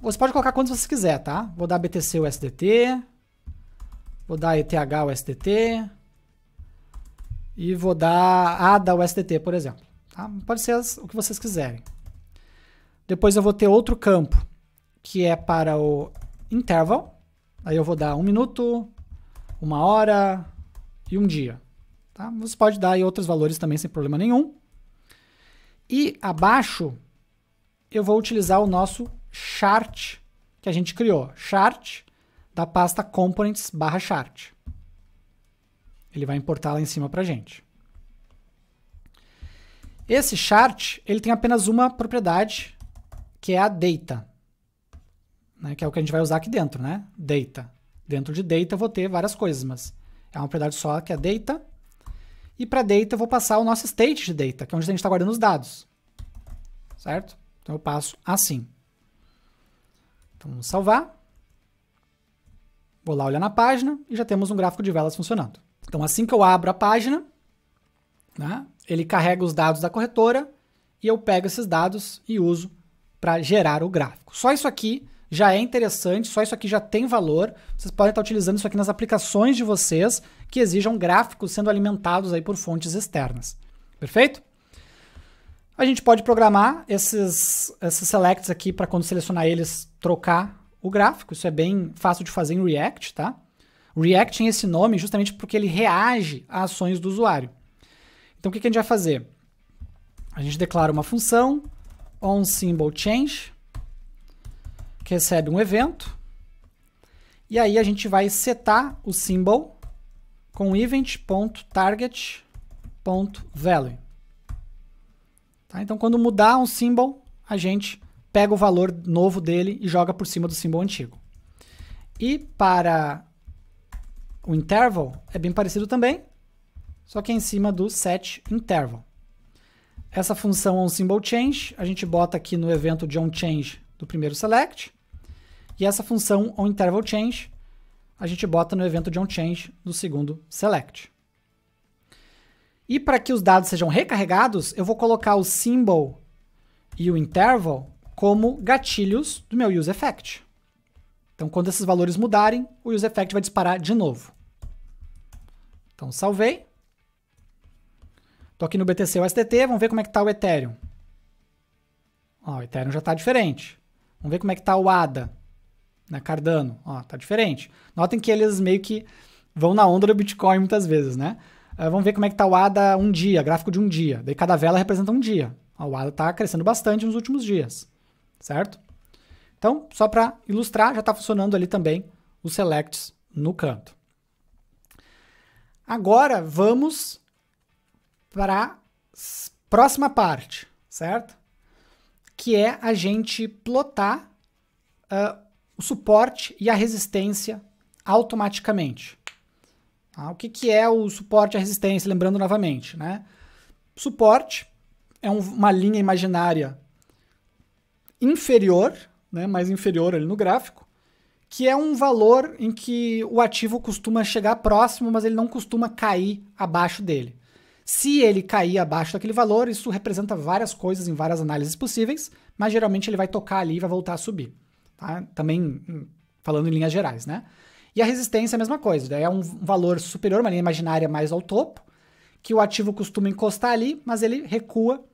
Você pode colocar quantos você quiser, tá? Vou dar BTC o SDT, vou dar ETH o SDT e vou dar ADA o SDT, por exemplo. Tá? Pode ser as, o que vocês quiserem. Depois eu vou ter outro campo que é para o interval. Aí eu vou dar um minuto, uma hora e um dia. Tá? Você pode dar aí outros valores também sem problema nenhum. E abaixo eu vou utilizar o nosso chart que a gente criou. Chart da pasta components barra chart. Ele vai importar lá em cima para gente. Esse chart ele tem apenas uma propriedade que é a data né, que é o que a gente vai usar aqui dentro, né? Data. Dentro de data eu vou ter várias coisas, mas é uma propriedade só que é data. E para data eu vou passar o nosso state de data, que é onde a gente está guardando os dados. Certo? Então eu passo assim. Então vamos salvar. Vou lá olhar na página e já temos um gráfico de velas funcionando. Então assim que eu abro a página, né, ele carrega os dados da corretora e eu pego esses dados e uso para gerar o gráfico. Só isso aqui já é interessante, só isso aqui já tem valor. Vocês podem estar utilizando isso aqui nas aplicações de vocês que exijam gráficos sendo alimentados aí por fontes externas. Perfeito? A gente pode programar esses, esses selects aqui para quando selecionar eles trocar o gráfico. Isso é bem fácil de fazer em React, tá? React tem esse nome justamente porque ele reage a ações do usuário. Então o que, que a gente vai fazer? A gente declara uma função onSymbolChange que recebe um evento. E aí a gente vai setar o symbol com event.target.value. Tá? Então, quando mudar um symbol, a gente pega o valor novo dele e joga por cima do símbolo antigo. E para o interval, é bem parecido também, só que é em cima do set interval. Essa função onSymbolChange, é symbol change, a gente bota aqui no evento de onChange change do primeiro select. E essa função onInterValChange a gente bota no evento de onChange do segundo select. E para que os dados sejam recarregados, eu vou colocar o symbol e o interval como gatilhos do meu useEffect. Então, quando esses valores mudarem, o useEffect vai disparar de novo. Então, salvei. Estou aqui no BTC USDT, vamos ver como é que está o Ethereum. Ó, o Ethereum já está diferente. Vamos ver como é que tá o ADA na né, Cardano. Ó, tá diferente. Notem que eles meio que vão na onda do Bitcoin muitas vezes, né? Uh, vamos ver como é que tá o ADA um dia, gráfico de um dia. Daí cada vela representa um dia. Ó, o ADA tá crescendo bastante nos últimos dias, certo? Então, só para ilustrar, já está funcionando ali também os selects no canto. Agora vamos para próxima parte, certo? que é a gente plotar uh, o suporte e a resistência automaticamente. Tá? O que, que é o suporte e a resistência? Lembrando novamente, né? Suporte é um, uma linha imaginária inferior, né, mais inferior ali no gráfico, que é um valor em que o ativo costuma chegar próximo, mas ele não costuma cair abaixo dele. Se ele cair abaixo daquele valor, isso representa várias coisas em várias análises possíveis, mas geralmente ele vai tocar ali e vai voltar a subir. Tá? Também hum, falando em linhas gerais, né? E a resistência é a mesma coisa, é um valor superior, uma linha imaginária mais ao topo, que o ativo costuma encostar ali, mas ele recua,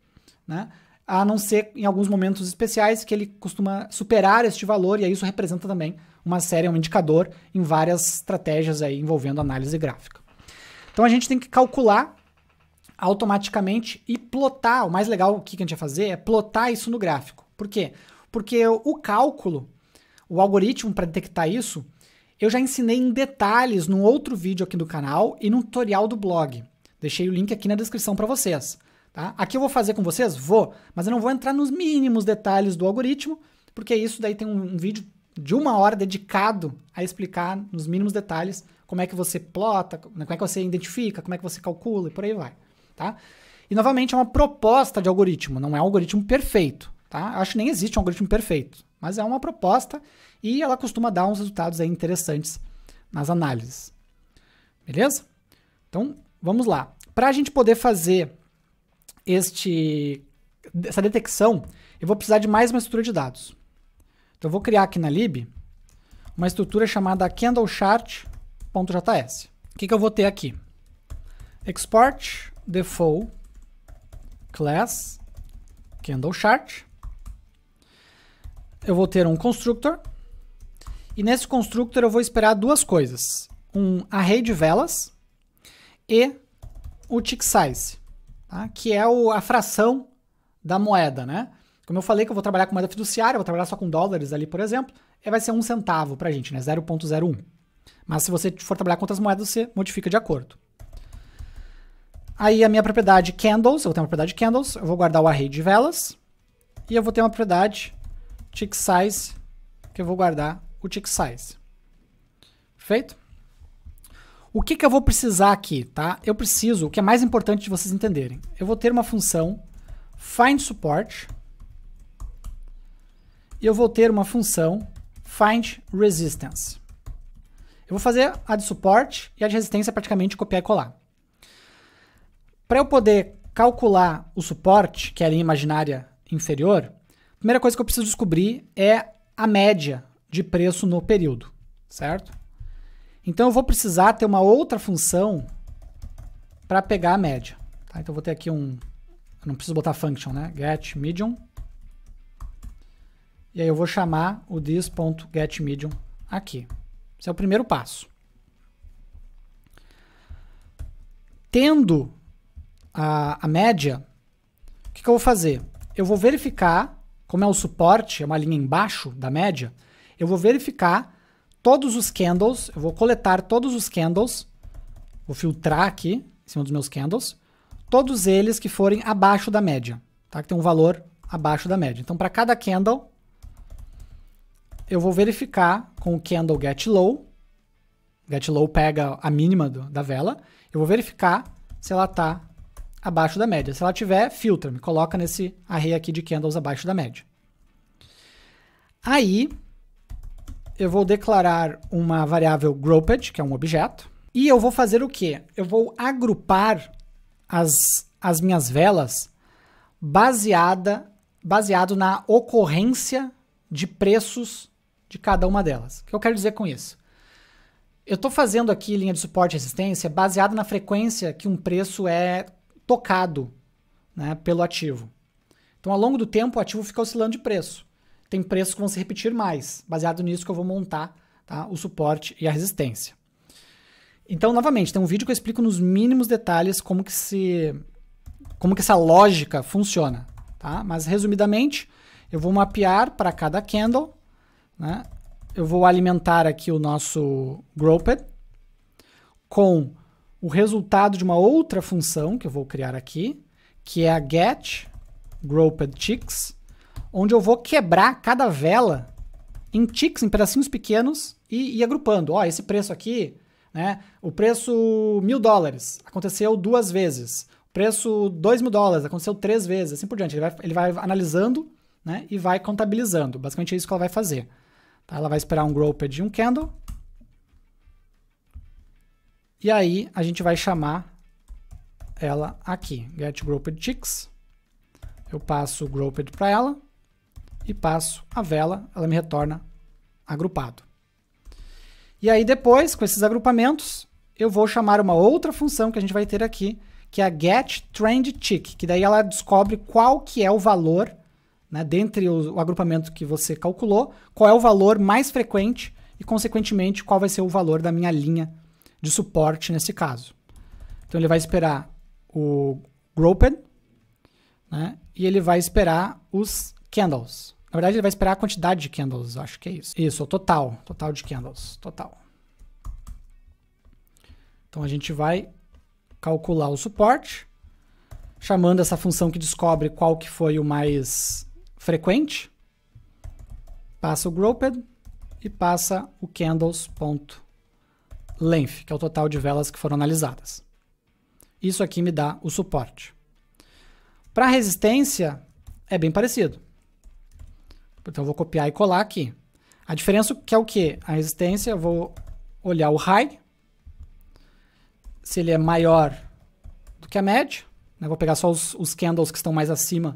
né? A não ser em alguns momentos especiais que ele costuma superar este valor, e aí isso representa também uma série, um indicador em várias estratégias aí envolvendo análise gráfica. Então a gente tem que calcular automaticamente e plotar. O mais legal o que a gente vai fazer é plotar isso no gráfico. Por quê? Porque o cálculo, o algoritmo para detectar isso, eu já ensinei em detalhes num outro vídeo aqui do canal e num tutorial do blog. Deixei o link aqui na descrição para vocês. Tá? Aqui eu vou fazer com vocês? Vou, mas eu não vou entrar nos mínimos detalhes do algoritmo, porque isso daí tem um, um vídeo de uma hora dedicado a explicar nos mínimos detalhes como é que você plota, como é que você identifica, como é que você calcula e por aí vai tá? E novamente é uma proposta de algoritmo, não é um algoritmo perfeito, tá? Acho que nem existe um algoritmo perfeito, mas é uma proposta e ela costuma dar uns resultados aí interessantes nas análises. Beleza? Então, vamos lá. Para a gente poder fazer este, essa detecção, eu vou precisar de mais uma estrutura de dados. Então, eu vou criar aqui na lib uma estrutura chamada candlechart.js. O que, que eu vou ter aqui? Export default class CandleChart. Eu vou ter um constructor e nesse constructor eu vou esperar duas coisas: um array de velas e o tick size, tá? que é o, a fração da moeda, né? Como eu falei que eu vou trabalhar com moeda fiduciária, vou trabalhar só com dólares ali, por exemplo, e vai ser um centavo para a gente, né? 0.01. Mas se você for trabalhar com outras moedas, você modifica de acordo. Aí a minha propriedade candles, eu vou ter uma propriedade candles, eu vou guardar o array de velas. E eu vou ter uma propriedade tick size, que eu vou guardar o tick size. Feito? O que, que eu vou precisar aqui, tá? Eu preciso, o que é mais importante de vocês entenderem, eu vou ter uma função find support e eu vou ter uma função find resistance. Eu vou fazer a de suporte e a de resistência praticamente copiar e colar. Para eu poder calcular o suporte, que é a linha imaginária inferior, a primeira coisa que eu preciso descobrir é a média de preço no período, certo? Então eu vou precisar ter uma outra função para pegar a média. Tá? Então eu vou ter aqui um, não preciso botar function, né? Get medium. E aí eu vou chamar o this.getMedium aqui. Esse é o primeiro passo. Tendo a, a média, o que, que eu vou fazer? Eu vou verificar, como é o suporte, é uma linha embaixo da média, eu vou verificar todos os candles, eu vou coletar todos os candles, vou filtrar aqui em cima dos meus candles, todos eles que forem abaixo da média, tá? Que tem um valor abaixo da média. Então, para cada candle, eu vou verificar com o candle get low, get low pega a mínima do, da vela, eu vou verificar se ela está abaixo da média. Se ela tiver, filtra, me coloca nesse array aqui de candles abaixo da média. Aí, eu vou declarar uma variável grouped, que é um objeto, e eu vou fazer o quê? Eu vou agrupar as, as minhas velas baseada, baseado na ocorrência de preços de cada uma delas. O que eu quero dizer com isso? Eu estou fazendo aqui linha de suporte e resistência baseado na frequência que um preço é tocado né, pelo ativo. Então, ao longo do tempo, o ativo fica oscilando de preço. Tem preços que vão se repetir mais. Baseado nisso que eu vou montar tá, o suporte e a resistência. Então, novamente, tem um vídeo que eu explico nos mínimos detalhes como que se como que essa lógica funciona, tá? Mas resumidamente, eu vou mapear para cada candle, né? Eu vou alimentar aqui o nosso grouped com o resultado de uma outra função que eu vou criar aqui, que é a get groped ticks onde eu vou quebrar cada vela em ticks, em pedacinhos pequenos e ir agrupando. Ó, esse preço aqui, né? O preço mil dólares aconteceu duas vezes. O preço dois mil dólares aconteceu três vezes, assim por diante. Ele vai, ele vai analisando né? e vai contabilizando. Basicamente é isso que ela vai fazer. Tá? Ela vai esperar um groped e um candle e aí a gente vai chamar ela aqui, get grouped Eu passo o grouped para ela e passo a vela, ela me retorna agrupado. E aí depois, com esses agrupamentos, eu vou chamar uma outra função que a gente vai ter aqui, que é a get trend tick, que daí ela descobre qual que é o valor, né, dentre o, o agrupamento que você calculou, qual é o valor mais frequente e consequentemente qual vai ser o valor da minha linha de suporte nesse caso. Então ele vai esperar o grouped, né? E ele vai esperar os candles. Na verdade, ele vai esperar a quantidade de candles, eu acho que é isso. Isso, o total, total de candles, total. Então a gente vai calcular o suporte, chamando essa função que descobre qual que foi o mais frequente, passa o grouped e passa o candles.com length, que é o total de velas que foram analisadas. Isso aqui me dá o suporte. Para resistência, é bem parecido. Então, eu vou copiar e colar aqui. A diferença que é o quê? A resistência, eu vou olhar o high, se ele é maior do que a média. Né? Vou pegar só os, os candles que estão mais acima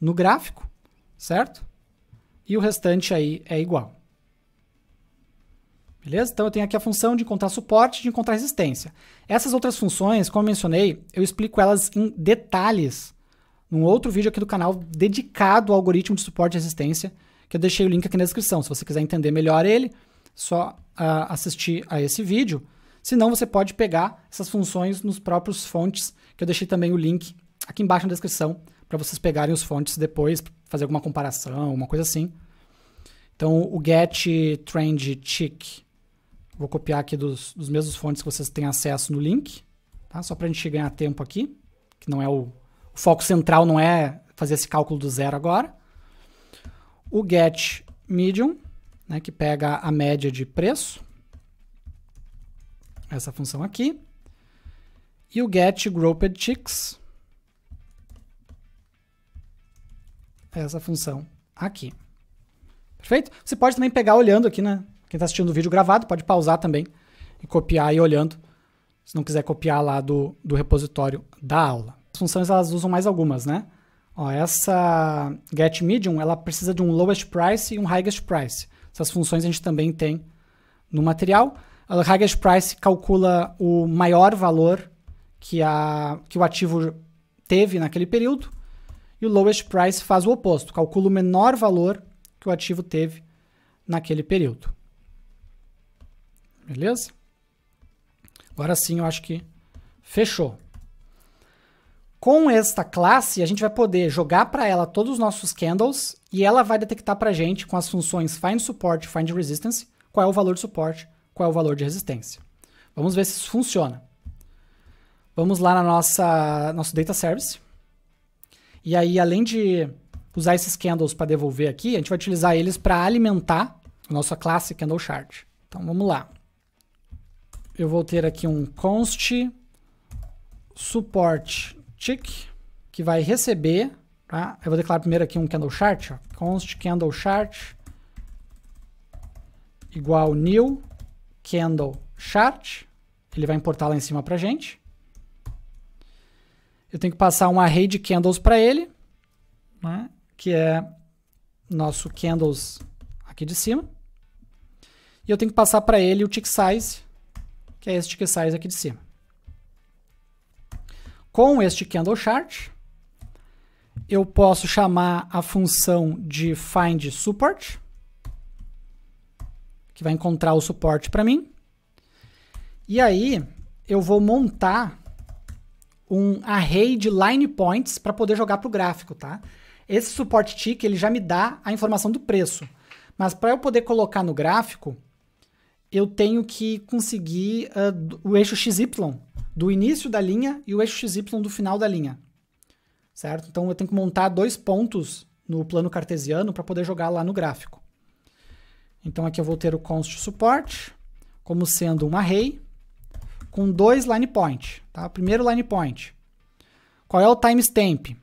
no gráfico, certo? E o restante aí é igual. Beleza? Então eu tenho aqui a função de encontrar suporte, de encontrar resistência. Essas outras funções, como eu mencionei, eu explico elas em detalhes num outro vídeo aqui do canal dedicado ao algoritmo de suporte e resistência, que eu deixei o link aqui na descrição. Se você quiser entender melhor ele, só uh, assistir a esse vídeo. Se não, você pode pegar essas funções nos próprios fontes, que eu deixei também o link aqui embaixo na descrição, para vocês pegarem os fontes depois, fazer alguma comparação, uma coisa assim. Então, o get trend tick Vou copiar aqui dos, dos mesmos fontes que vocês têm acesso no link, tá? Só para a gente ganhar tempo aqui, que não é o, o foco central não é fazer esse cálculo do zero agora. O get medium, né, que pega a média de preço, essa função aqui, e o get grouped chicks, essa função aqui. Perfeito? Você pode também pegar olhando aqui, né? Quem está assistindo o vídeo gravado pode pausar também e copiar e olhando, se não quiser copiar lá do, do repositório da aula. As funções elas usam mais algumas, né? Ó, essa get medium ela precisa de um lowest price e um highest price. Essas funções a gente também tem no material. A highest price calcula o maior valor que, a, que o ativo teve naquele período e o lowest price faz o oposto, calcula o menor valor que o ativo teve naquele período. Beleza? Agora sim, eu acho que fechou. Com esta classe, a gente vai poder jogar para ela todos os nossos candles e ela vai detectar para a gente com as funções find support e find resistance qual é o valor de suporte, qual é o valor de resistência. Vamos ver se isso funciona. Vamos lá na nossa nosso data service. E aí, além de usar esses candles para devolver aqui, a gente vai utilizar eles para alimentar a nossa classe candle chart. Então vamos lá eu vou ter aqui um const support tick que vai receber, tá? Eu vou declarar primeiro aqui um candle chart, ó, const candle chart igual new candle chart, ele vai importar lá em cima pra gente. Eu tenho que passar um array de candles para ele, né? que é nosso candles aqui de cima. E eu tenho que passar para ele o tick size, que é este que sai aqui de cima. Com este candle chart, eu posso chamar a função de find support, que vai encontrar o suporte para mim. E aí eu vou montar um array de line points para poder jogar para o gráfico, tá? Esse suporte tick ele já me dá a informação do preço, mas para eu poder colocar no gráfico, eu tenho que conseguir uh, o eixo XY do início da linha e o eixo XY do final da linha. Certo? Então eu tenho que montar dois pontos no plano cartesiano para poder jogar lá no gráfico. Então aqui eu vou ter o const support como sendo um array com dois line point, tá? Primeiro line point. Qual é o timestamp?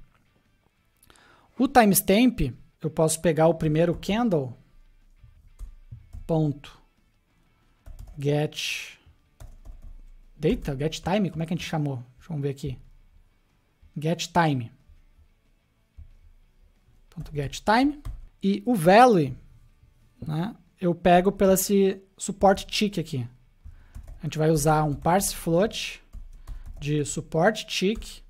O timestamp, eu posso pegar o primeiro candle ponto get data, get time, como é que a gente chamou? Deixa eu ver aqui. Get time. Ponto get time e o value, né? Eu pego pelo esse suporte tick aqui. A gente vai usar um parse float de suporte tick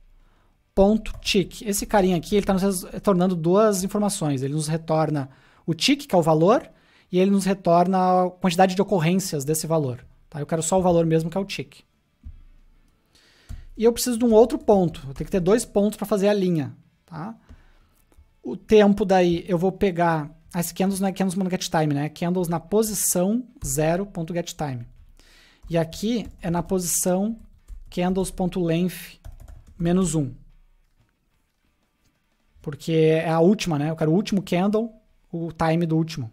ponto tick. Esse carinha aqui, ele está nos retornando duas informações. Ele nos retorna o tick, que é o valor, e ele nos retorna a quantidade de ocorrências desse valor. Tá? Eu quero só o valor mesmo que é o tick. E eu preciso de um outro ponto. Eu tenho que ter dois pontos para fazer a linha. Tá? O tempo daí eu vou pegar as candles não é candles no getTime, né? Candles na posição 0.getTime. E aqui é na posição candles.length menos 1. Porque é a última, né? Eu quero o último candle, o time do último.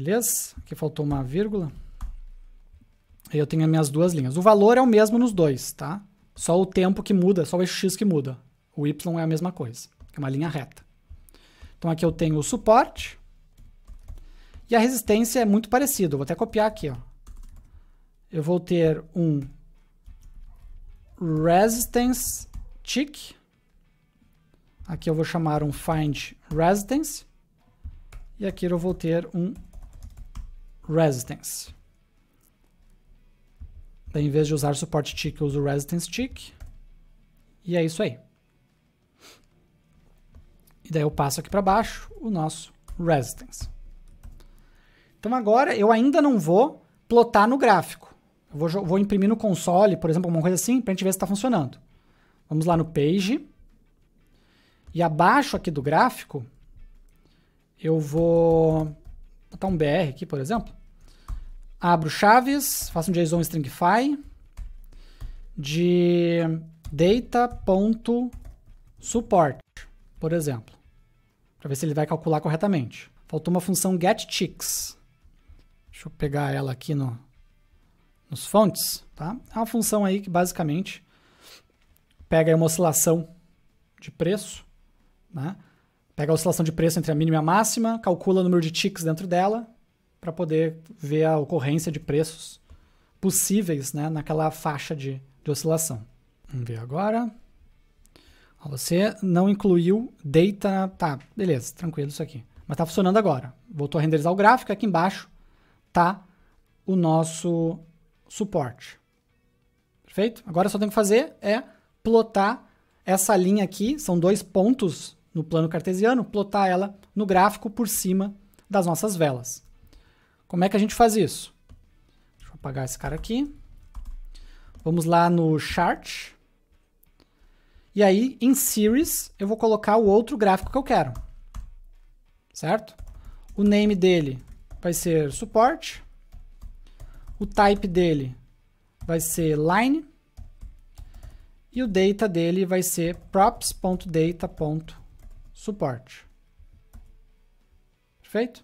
Beleza? Aqui faltou uma vírgula. Aí eu tenho as minhas duas linhas. O valor é o mesmo nos dois, tá? Só o tempo que muda, só o X que muda. O Y é a mesma coisa, é uma linha reta. Então aqui eu tenho o suporte. E a resistência é muito parecida. Eu vou até copiar aqui, ó. Eu vou ter um resistance tick. Aqui eu vou chamar um find resistance. E aqui eu vou ter um resistance. Daí, então, em vez de usar suporte tick, eu uso resistance tick. E é isso aí. E daí eu passo aqui para baixo o nosso resistance. Então agora eu ainda não vou plotar no gráfico. Eu vou, vou imprimir no console, por exemplo, alguma coisa assim, para a gente ver se está funcionando. Vamos lá no page. E abaixo aqui do gráfico, eu vou botar um br aqui, por exemplo. Abro chaves, faço um JSON stringify de data.support, por exemplo, para ver se ele vai calcular corretamente. Faltou uma função getTicks. Deixa eu pegar ela aqui no, nos fontes, tá? É uma função aí que basicamente pega uma oscilação de preço, né? Pega a oscilação de preço entre a mínima e a máxima, calcula o número de ticks dentro dela para poder ver a ocorrência de preços possíveis né, naquela faixa de, de oscilação. Vamos ver agora. Você não incluiu data. Tá, beleza, tranquilo isso aqui. Mas tá funcionando agora. Voltou a renderizar o gráfico. Aqui embaixo tá o nosso suporte. Perfeito? Agora só tem que fazer é plotar essa linha aqui. São dois pontos no plano cartesiano, plotar ela no gráfico por cima das nossas velas. Como é que a gente faz isso? Deixa eu apagar esse cara aqui. Vamos lá no chart. E aí, em series, eu vou colocar o outro gráfico que eu quero. Certo? O name dele vai ser suporte. O type dele vai ser line. E o data dele vai ser props.data.line suporte. Perfeito?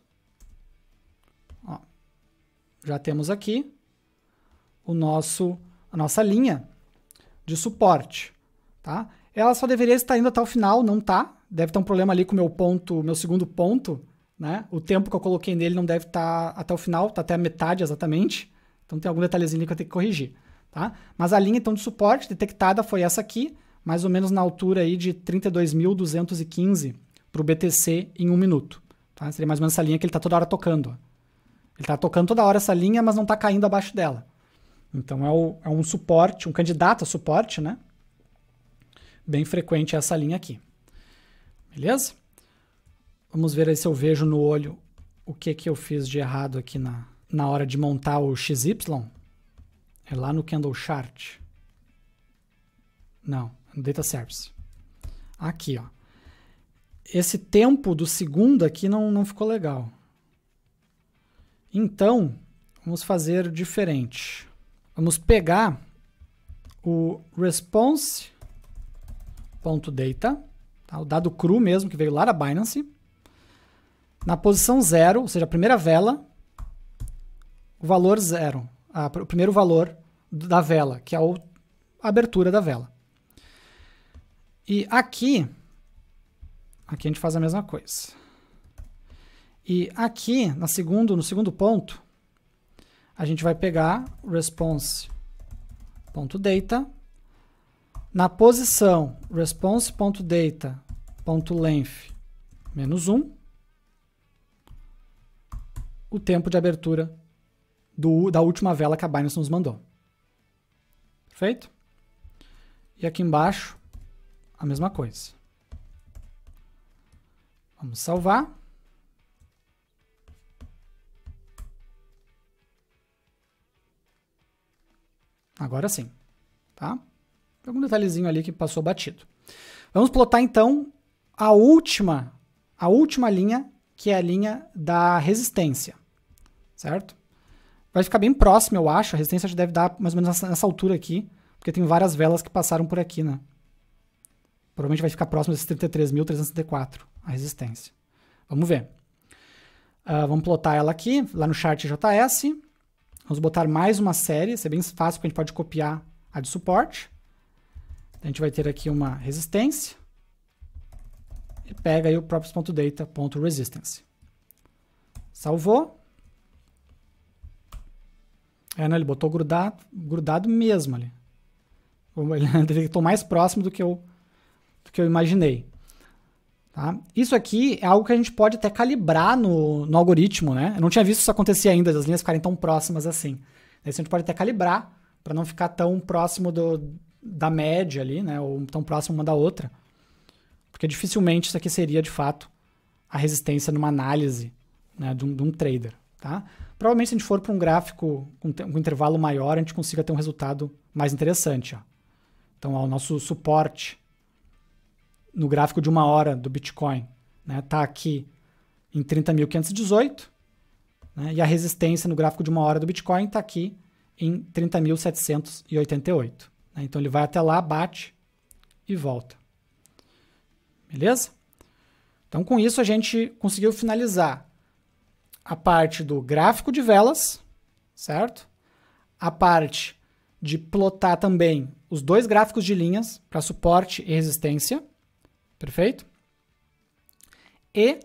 Ó, já temos aqui o nosso, a nossa linha de suporte, tá? Ela só deveria estar indo até o final, não tá? Deve ter um problema ali com o meu ponto, meu segundo ponto, né? O tempo que eu coloquei nele não deve estar tá até o final, tá até a metade exatamente. Então tem algum detalhezinho que eu tenho que corrigir, tá? Mas a linha então de suporte detectada foi essa aqui, mais ou menos na altura aí de 32.215 para o BTC em um minuto. Tá? Seria mais ou menos essa linha que ele está toda hora tocando. Ele está tocando toda hora essa linha, mas não está caindo abaixo dela. Então é, o, é, um suporte, um candidato a suporte, né? Bem frequente essa linha aqui. Beleza? Vamos ver aí se eu vejo no olho o que, que eu fiz de errado aqui na, na hora de montar o XY. É lá no candle chart. Não data service. Aqui, ó. Esse tempo do segundo aqui não, não ficou legal. Então, vamos fazer diferente. Vamos pegar o response.data, tá? o dado cru mesmo que veio lá da Binance, na posição zero, ou seja, a primeira vela, o valor zero, a, o primeiro valor da vela, que é a abertura da vela. E aqui, aqui a gente faz a mesma coisa. E aqui, na segundo, no segundo ponto, a gente vai pegar response.data, na posição response.data.length menos 1, o tempo de abertura do, da última vela que a Binance nos mandou. Perfeito? E aqui embaixo, a mesma coisa. Vamos salvar. Agora sim, tá? Algum detalhezinho ali que passou batido. Vamos plotar então a última, a última linha, que é a linha da resistência, certo? Vai ficar bem próximo, eu acho. A resistência deve dar mais ou menos nessa altura aqui, porque tem várias velas que passaram por aqui, né? Provavelmente vai ficar próximo desses 33.334 a resistência. Vamos ver. Uh, vamos plotar ela aqui, lá no chart JS. Vamos botar mais uma série, isso é bem fácil, porque a gente pode copiar a de suporte. Então, a gente vai ter aqui uma resistência. E pega aí o props.data.resistance. Salvou. É, né? Ele botou grudado, grudado mesmo ali. (laughs) Ele está mais próximo do que eu do que eu imaginei. Tá? Isso aqui é algo que a gente pode até calibrar no, no algoritmo, né? Eu não tinha visto isso acontecer ainda, as linhas ficarem tão próximas assim. Isso a gente pode até calibrar para não ficar tão próximo do, da média ali, né? Ou tão próximo uma da outra. Porque dificilmente isso aqui seria, de fato, a resistência numa análise né, de, um, de um trader. Tá? Provavelmente, se a gente for para um gráfico com um, intervalo maior, a gente consiga ter um resultado mais interessante. Ó. Então, ó, o nosso suporte no gráfico de uma hora do Bitcoin. Está né? aqui em 30.518 né? e a resistência no gráfico de uma hora do Bitcoin está aqui em 30.788. Né? Então ele vai até lá, bate e volta. Beleza? Então com isso a gente conseguiu finalizar a parte do gráfico de velas, certo? A parte de plotar também os dois gráficos de linhas para suporte e resistência Perfeito? E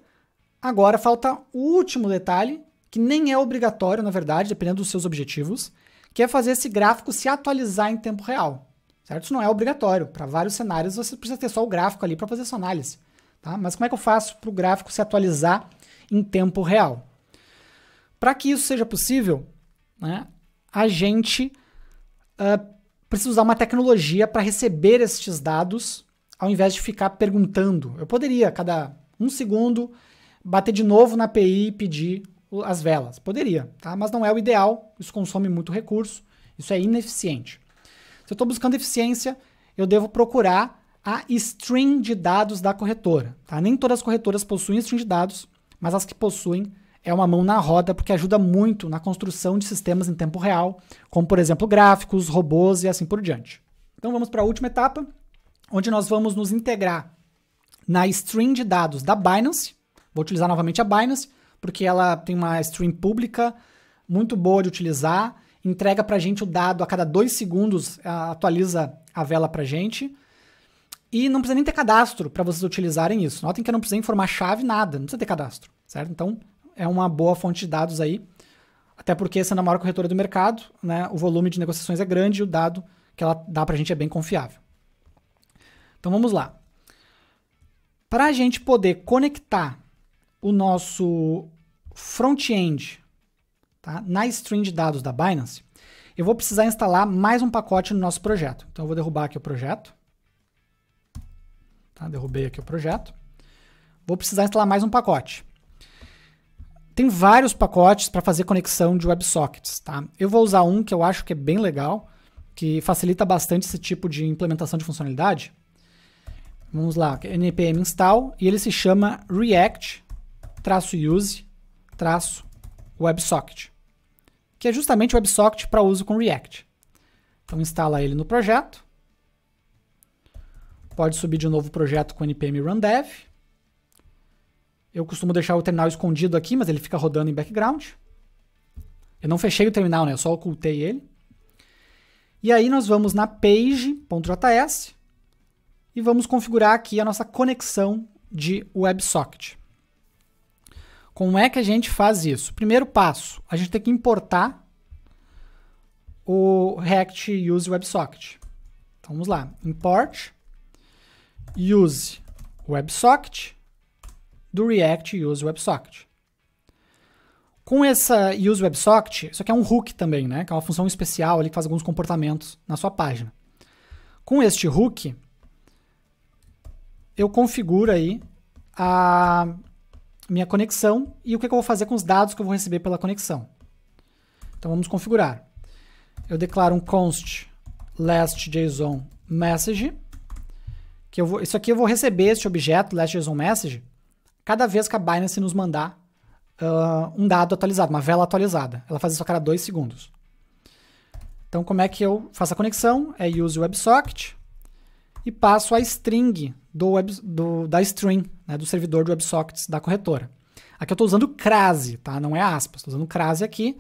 agora falta o último detalhe, que nem é obrigatório, na verdade, dependendo dos seus objetivos, que é fazer esse gráfico se atualizar em tempo real. Certo? Isso não é obrigatório. Para vários cenários, você precisa ter só o gráfico ali para fazer essa análise. Tá? Mas como é que eu faço para o gráfico se atualizar em tempo real? Para que isso seja possível, né, a gente uh, precisa usar uma tecnologia para receber estes dados ao invés de ficar perguntando. Eu poderia, a cada um segundo, bater de novo na API e pedir as velas. Poderia, tá? mas não é o ideal, isso consome muito recurso, isso é ineficiente. Se eu estou buscando eficiência, eu devo procurar a string de dados da corretora. Tá? Nem todas as corretoras possuem string de dados, mas as que possuem é uma mão na roda, porque ajuda muito na construção de sistemas em tempo real, como, por exemplo, gráficos, robôs e assim por diante. Então vamos para a última etapa, onde nós vamos nos integrar na stream de dados da Binance. Vou utilizar novamente a Binance, porque ela tem uma stream pública muito boa de utilizar, entrega para a gente o dado a cada dois segundos, atualiza a vela para a gente. E não precisa nem ter cadastro para vocês utilizarem isso. Notem que eu não precisa informar chave, nada, não precisa ter cadastro, certo? Então é uma boa fonte de dados aí, até porque sendo a maior corretora do mercado, né, o volume de negociações é grande e o dado que ela dá para a gente é bem confiável. Então vamos lá. Para a gente poder conectar o nosso front-end tá, na string de dados da Binance, eu vou precisar instalar mais um pacote no nosso projeto. Então eu vou derrubar aqui o projeto. Tá, derrubei aqui o projeto. Vou precisar instalar mais um pacote. Tem vários pacotes para fazer conexão de WebSockets. Tá? Eu vou usar um que eu acho que é bem legal, que facilita bastante esse tipo de implementação de funcionalidade, Vamos lá, npm install e ele se chama react-use-websocket, que é justamente o WebSocket para uso com React. Então instala ele no projeto. Pode subir de novo o projeto com npm run dev. Eu costumo deixar o terminal escondido aqui, mas ele fica rodando em background. Eu não fechei o terminal, né? Eu só ocultei ele. E aí nós vamos na page.js e vamos configurar aqui a nossa conexão de WebSocket. Como é que a gente faz isso? Primeiro passo, a gente tem que importar o React Use WebSocket. Então, vamos lá, import use WebSocket do React Use WebSocket. Com essa Use WebSocket, isso aqui é um hook também, né? Que é uma função especial ali que faz alguns comportamentos na sua página. Com este hook, eu configuro aí a minha conexão e o que, que, eu vou fazer com os dados que eu vou receber pela conexão. Então vamos configurar. Eu declaro um const lastJSON message que eu vou, isso aqui eu vou receber este objeto lastJSON message cada vez que a Binance nos mandar uh, um dado atualizado, uma vela atualizada. Ela faz isso a cada dois segundos. Então como é que eu faço a conexão? É use WebSocket e passo a string do web, do, da string, né, do servidor de WebSockets da corretora. Aqui eu estou usando crase, tá? não é aspas, estou usando crase aqui.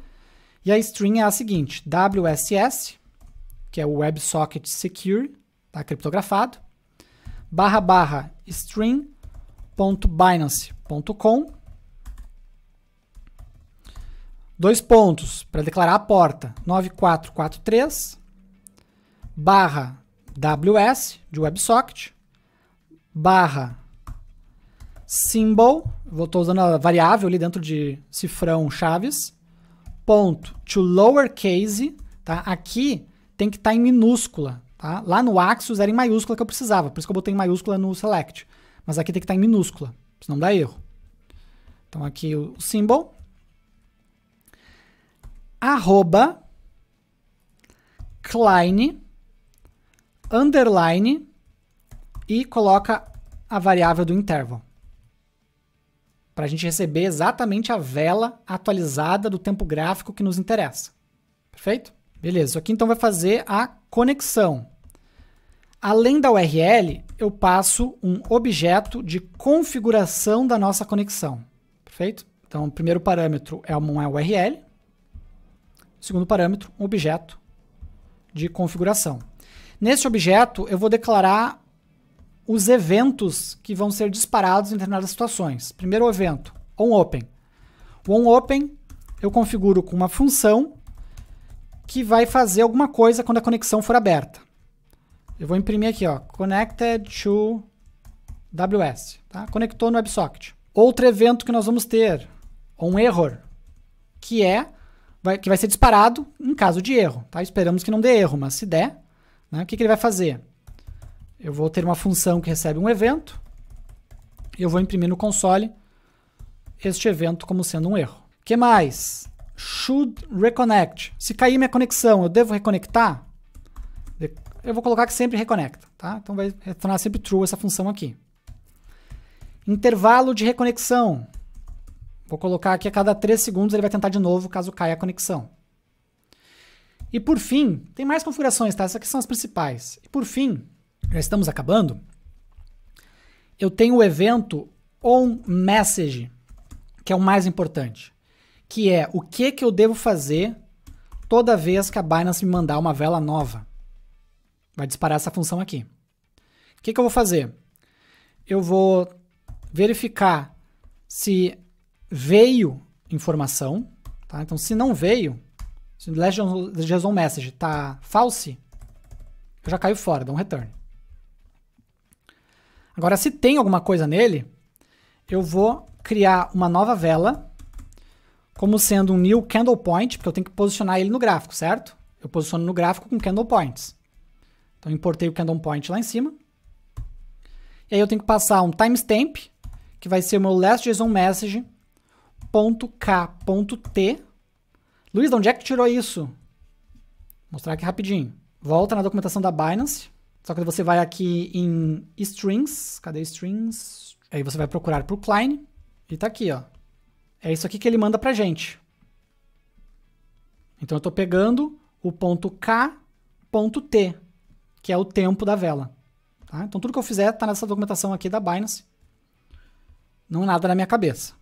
E a string é a seguinte, WSS, que é o WebSocket Secure, tá? criptografado, barra barra string.binance.com dois pontos para declarar a porta 9443 barra ws de WebSocket barra symbol, vou estou usando a variável ali dentro de cifrão chaves, ponto to lowercase, tá? Aqui tem que estar tá em minúscula, tá? Lá no Axios era em maiúscula que eu precisava, por isso que eu botei em maiúscula no select. Mas aqui tem que estar tá em minúscula, senão dá erro. Então aqui o symbol, arroba, Klein, underline e coloca a variável do interval. Para a gente receber exatamente a vela atualizada do tempo gráfico que nos interessa. Perfeito? Beleza, isso aqui então vai fazer a conexão. Além da URL, eu passo um objeto de configuração da nossa conexão. Perfeito? Então, o primeiro parâmetro é uma URL. O segundo parâmetro, um objeto de configuração. Neste objeto, eu vou declarar os eventos que vão ser disparados em determinadas situações. Primeiro evento, onOpen. O onOpen eu configuro com uma função que vai fazer alguma coisa quando a conexão for aberta. Eu vou imprimir aqui, ó, connected to WS, tá? Conectou no WebSocket. Outro evento que nós vamos ter, um error, que é vai, que vai ser disparado em caso de erro, tá? Esperamos que não dê erro, mas se der, né? O que, que ele vai fazer? Eu vou ter uma função que recebe um evento, e eu vou imprimir no console este evento como sendo um erro. O que mais? Should reconnect. Se cair minha conexão, eu devo reconectar? Eu vou colocar que sempre reconecta, tá? Então vai retornar sempre true essa função aqui. Intervalo de reconexão. Vou colocar que a cada 3 segundos ele vai tentar de novo caso caia a conexão. E por fim, tem mais configurações, tá? Essas aqui são as principais. E por fim, já estamos acabando. Eu tenho o evento on message, que é o mais importante, que é o que que eu devo fazer toda vez que a Binance me mandar uma vela nova. Vai disparar essa função aqui. O que que eu vou fazer? Eu vou verificar se veio informação, tá? Então se não veio, se o last JSON message tá false, eu já caio fora, dá um return. Agora, se tem alguma coisa nele, eu vou criar uma nova vela como sendo um new candle point, porque eu tenho que posicionar ele no gráfico, certo? Eu posiciono no gráfico com candle points. Então, importei o candle point lá em cima. E aí eu tenho que passar um timestamp, que vai ser o meu message.k.t, Luiz, de onde é que tirou isso? Vou mostrar aqui rapidinho. Volta na documentação da Binance. Só que você vai aqui em strings, cadê strings? Aí você vai procurar por Klein e tá aqui, ó. É isso aqui que ele manda pra gente. Então eu tô pegando o ponto K, ponto T, que é o tempo da vela. Tá? Então tudo que eu fizer tá nessa documentação aqui da Binance. Não é nada na minha cabeça.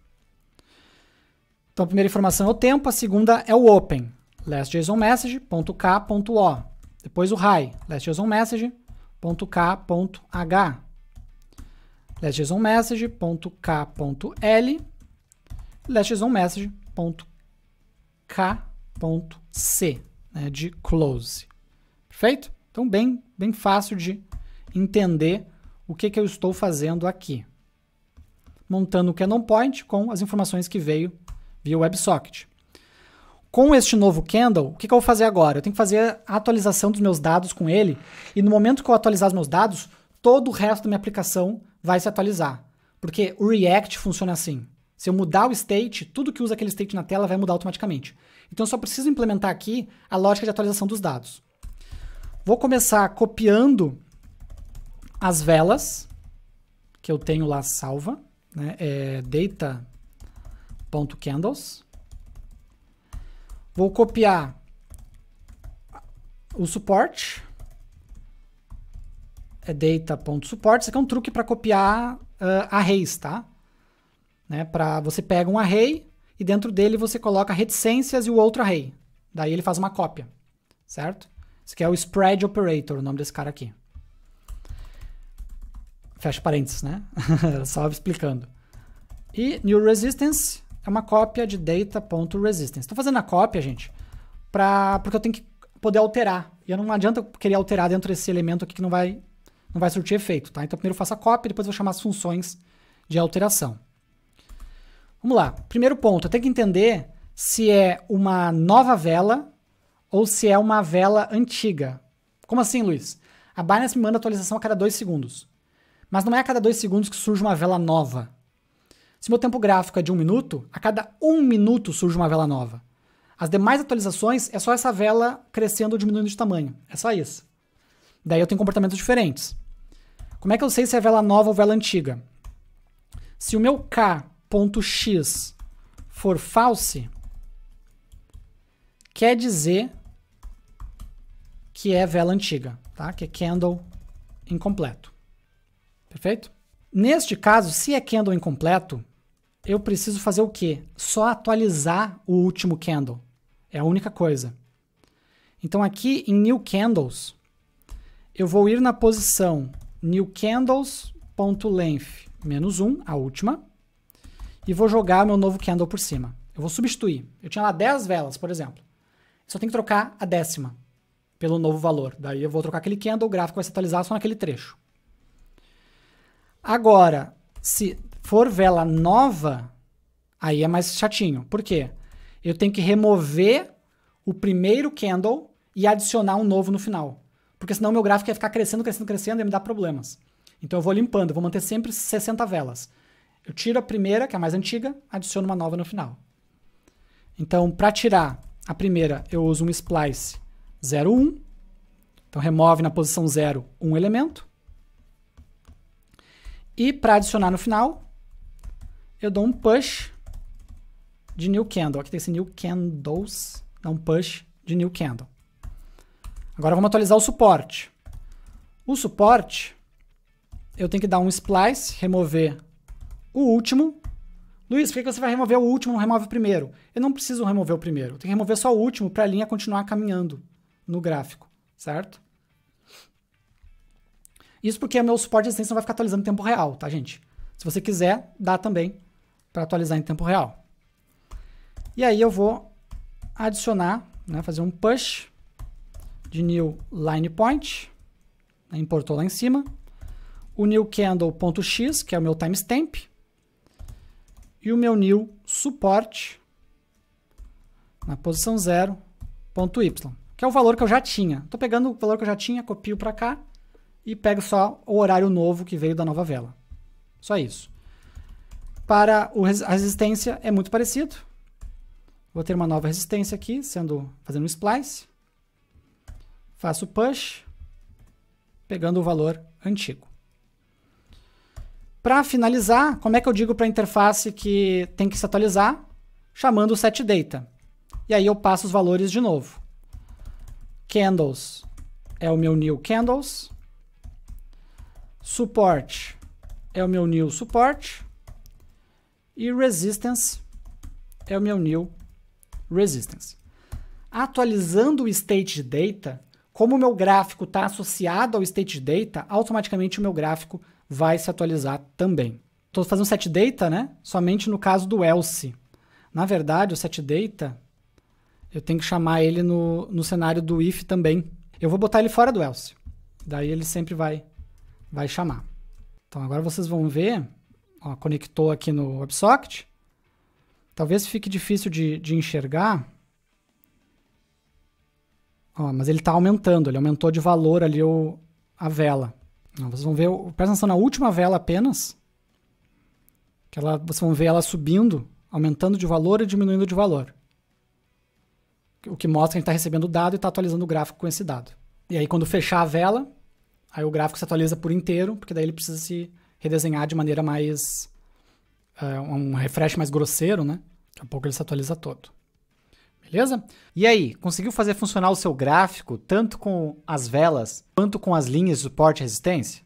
Então a primeira informação é o tempo, a segunda é o open, lastjsonmessage.k.o. Depois o high, lastjsonmessage.k.h. lastjsonmessage.k.l. lastjsonmessage.k.c, né, de close. Perfeito? Então bem, bem fácil de entender o que, que eu estou fazendo aqui. Montando o Canon Point com as informações que veio via WebSocket. Com este novo Candle, o que, que, eu vou fazer agora? Eu tenho que fazer a atualização dos meus dados com ele, e no momento que eu atualizar os meus dados, todo o resto da minha aplicação vai se atualizar. Porque o React funciona assim. Se eu mudar o state, tudo que usa aquele state na tela vai mudar automaticamente. Então eu só preciso implementar aqui a lógica de atualização dos dados. Vou começar copiando as velas que eu tenho lá salva, né? É data ponto candles. Vou copiar o suporte. É data.support. Isso aqui é um truque para copiar uh, arrays, tá? Né? Pra, você pega um array e dentro dele você coloca reticências e o outro array. Daí ele faz uma cópia, certo? Isso aqui é o spread operator, o nome desse cara aqui. Fecha parênteses, né? (laughs) Só explicando. E new resistance é uma cópia de data.resistance. Estou fazendo a cópia, gente, pra, porque eu tenho que poder alterar. E eu não adianta querer alterar dentro desse elemento aqui que não vai, não vai surtir efeito, tá? Então, primeiro eu faço a cópia, depois eu vou chamar as funções de alteração. Vamos lá. Primeiro ponto, eu tenho que entender se é uma nova vela ou se é uma vela antiga. Como assim, Luiz? A Binance me manda atualização a cada dois segundos. Mas não é a cada dois segundos que surge uma vela nova. Se meu tempo gráfico é de um minuto, a cada um minuto surge uma vela nova. As demais atualizações é só essa vela crescendo ou diminuindo de tamanho. É só isso. Daí eu tenho comportamentos diferentes. Como é que eu sei se é vela nova ou vela antiga? Se o meu k.x for false, quer dizer que é vela antiga, tá? Que é candle incompleto. Perfeito? Neste caso, se é candle incompleto, eu preciso fazer o quê? Só atualizar o último candle. É a única coisa. Então aqui em New Candles, eu vou ir na posição New Candles.length menos 1, a última, e vou jogar meu novo candle por cima. Eu vou substituir. Eu tinha lá 10 velas, por exemplo. Só tem que trocar a décima pelo novo valor. Daí eu vou trocar aquele candle, o gráfico vai se atualizar só naquele trecho. Agora, se For vela nova, aí é mais chatinho. Por quê? Eu tenho que remover o primeiro candle e adicionar um novo no final. Porque senão meu gráfico ia ficar crescendo, crescendo, crescendo e me dar problemas. Então eu vou limpando, vou manter sempre 60 velas. Eu tiro a primeira, que é a mais antiga, adiciono uma nova no final. Então, para tirar a primeira, eu uso um splice 01. Então, remove na posição 0 um elemento. E para adicionar no final, eu dou um push de new candle. Aqui tem esse new candles, dá um push de new candle. Agora vamos atualizar o suporte. O suporte, eu tenho que dar um splice, remover o último. Luiz, por que você vai remover o último não remove o primeiro? Eu não preciso remover o primeiro. Eu tenho que remover só o último para a linha continuar caminhando no gráfico, certo? Isso porque o meu suporte de extensão vai ficar atualizando em tempo real, tá, gente? Se você quiser, dá também para atualizar em tempo real. E aí eu vou adicionar, né, fazer um push de new line point, né, importou lá em cima, o new candle.x, que é o meu timestamp, e o meu new suporte na posição 0.y, que é o valor que eu já tinha. Estou pegando o valor que eu já tinha, copio para cá e pego só o horário novo que veio da nova vela. Só isso. Para o, a resistência é muito parecido. Vou ter uma nova resistência aqui, sendo fazendo um splice. Faço push, pegando o valor antigo. Para finalizar, como é que eu digo para a interface que tem que se atualizar? Chamando o setData. E aí eu passo os valores de novo. Candles é o meu new candles. Support é o meu new support. E resistance é o meu new resistance. Atualizando o state data, como o meu gráfico está associado ao state data, automaticamente o meu gráfico vai se atualizar também. Estou fazendo set data, né? Somente no caso do else. Na verdade, o set data eu tenho que chamar ele no, no cenário do if também. Eu vou botar ele fora do else. Daí ele sempre vai vai chamar. Então agora vocês vão ver Ó, conectou aqui no WebSocket. Talvez fique difícil de, de enxergar. Ó, mas ele está aumentando, ele aumentou de valor ali o, a vela. vocês vão ver, presta atenção na última vela apenas. Que ela, vocês vão ver ela subindo, aumentando de valor e diminuindo de valor. O que mostra que a gente está recebendo o dado e está atualizando o gráfico com esse dado. E aí quando fechar a vela, aí o gráfico se atualiza por inteiro, porque daí ele precisa se redesenhar de maneira mais. Uh, um refresh mais grosseiro, né? Daqui a pouco ele se atualiza todo. Beleza? E aí, conseguiu fazer funcionar o seu gráfico tanto com as velas quanto com as linhas de suporte e resistência?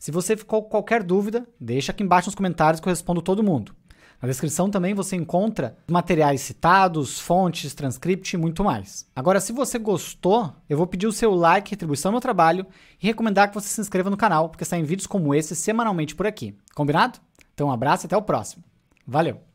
Se você ficou com qualquer dúvida, deixa aqui embaixo nos comentários que eu respondo todo mundo. Na descrição também você encontra materiais citados, fontes, transcript e muito mais. Agora, se você gostou, eu vou pedir o seu like, retribuição ao meu trabalho e recomendar que você se inscreva no canal, porque saem vídeos como esse semanalmente por aqui. Combinado? Então, um abraço e até o próximo. Valeu!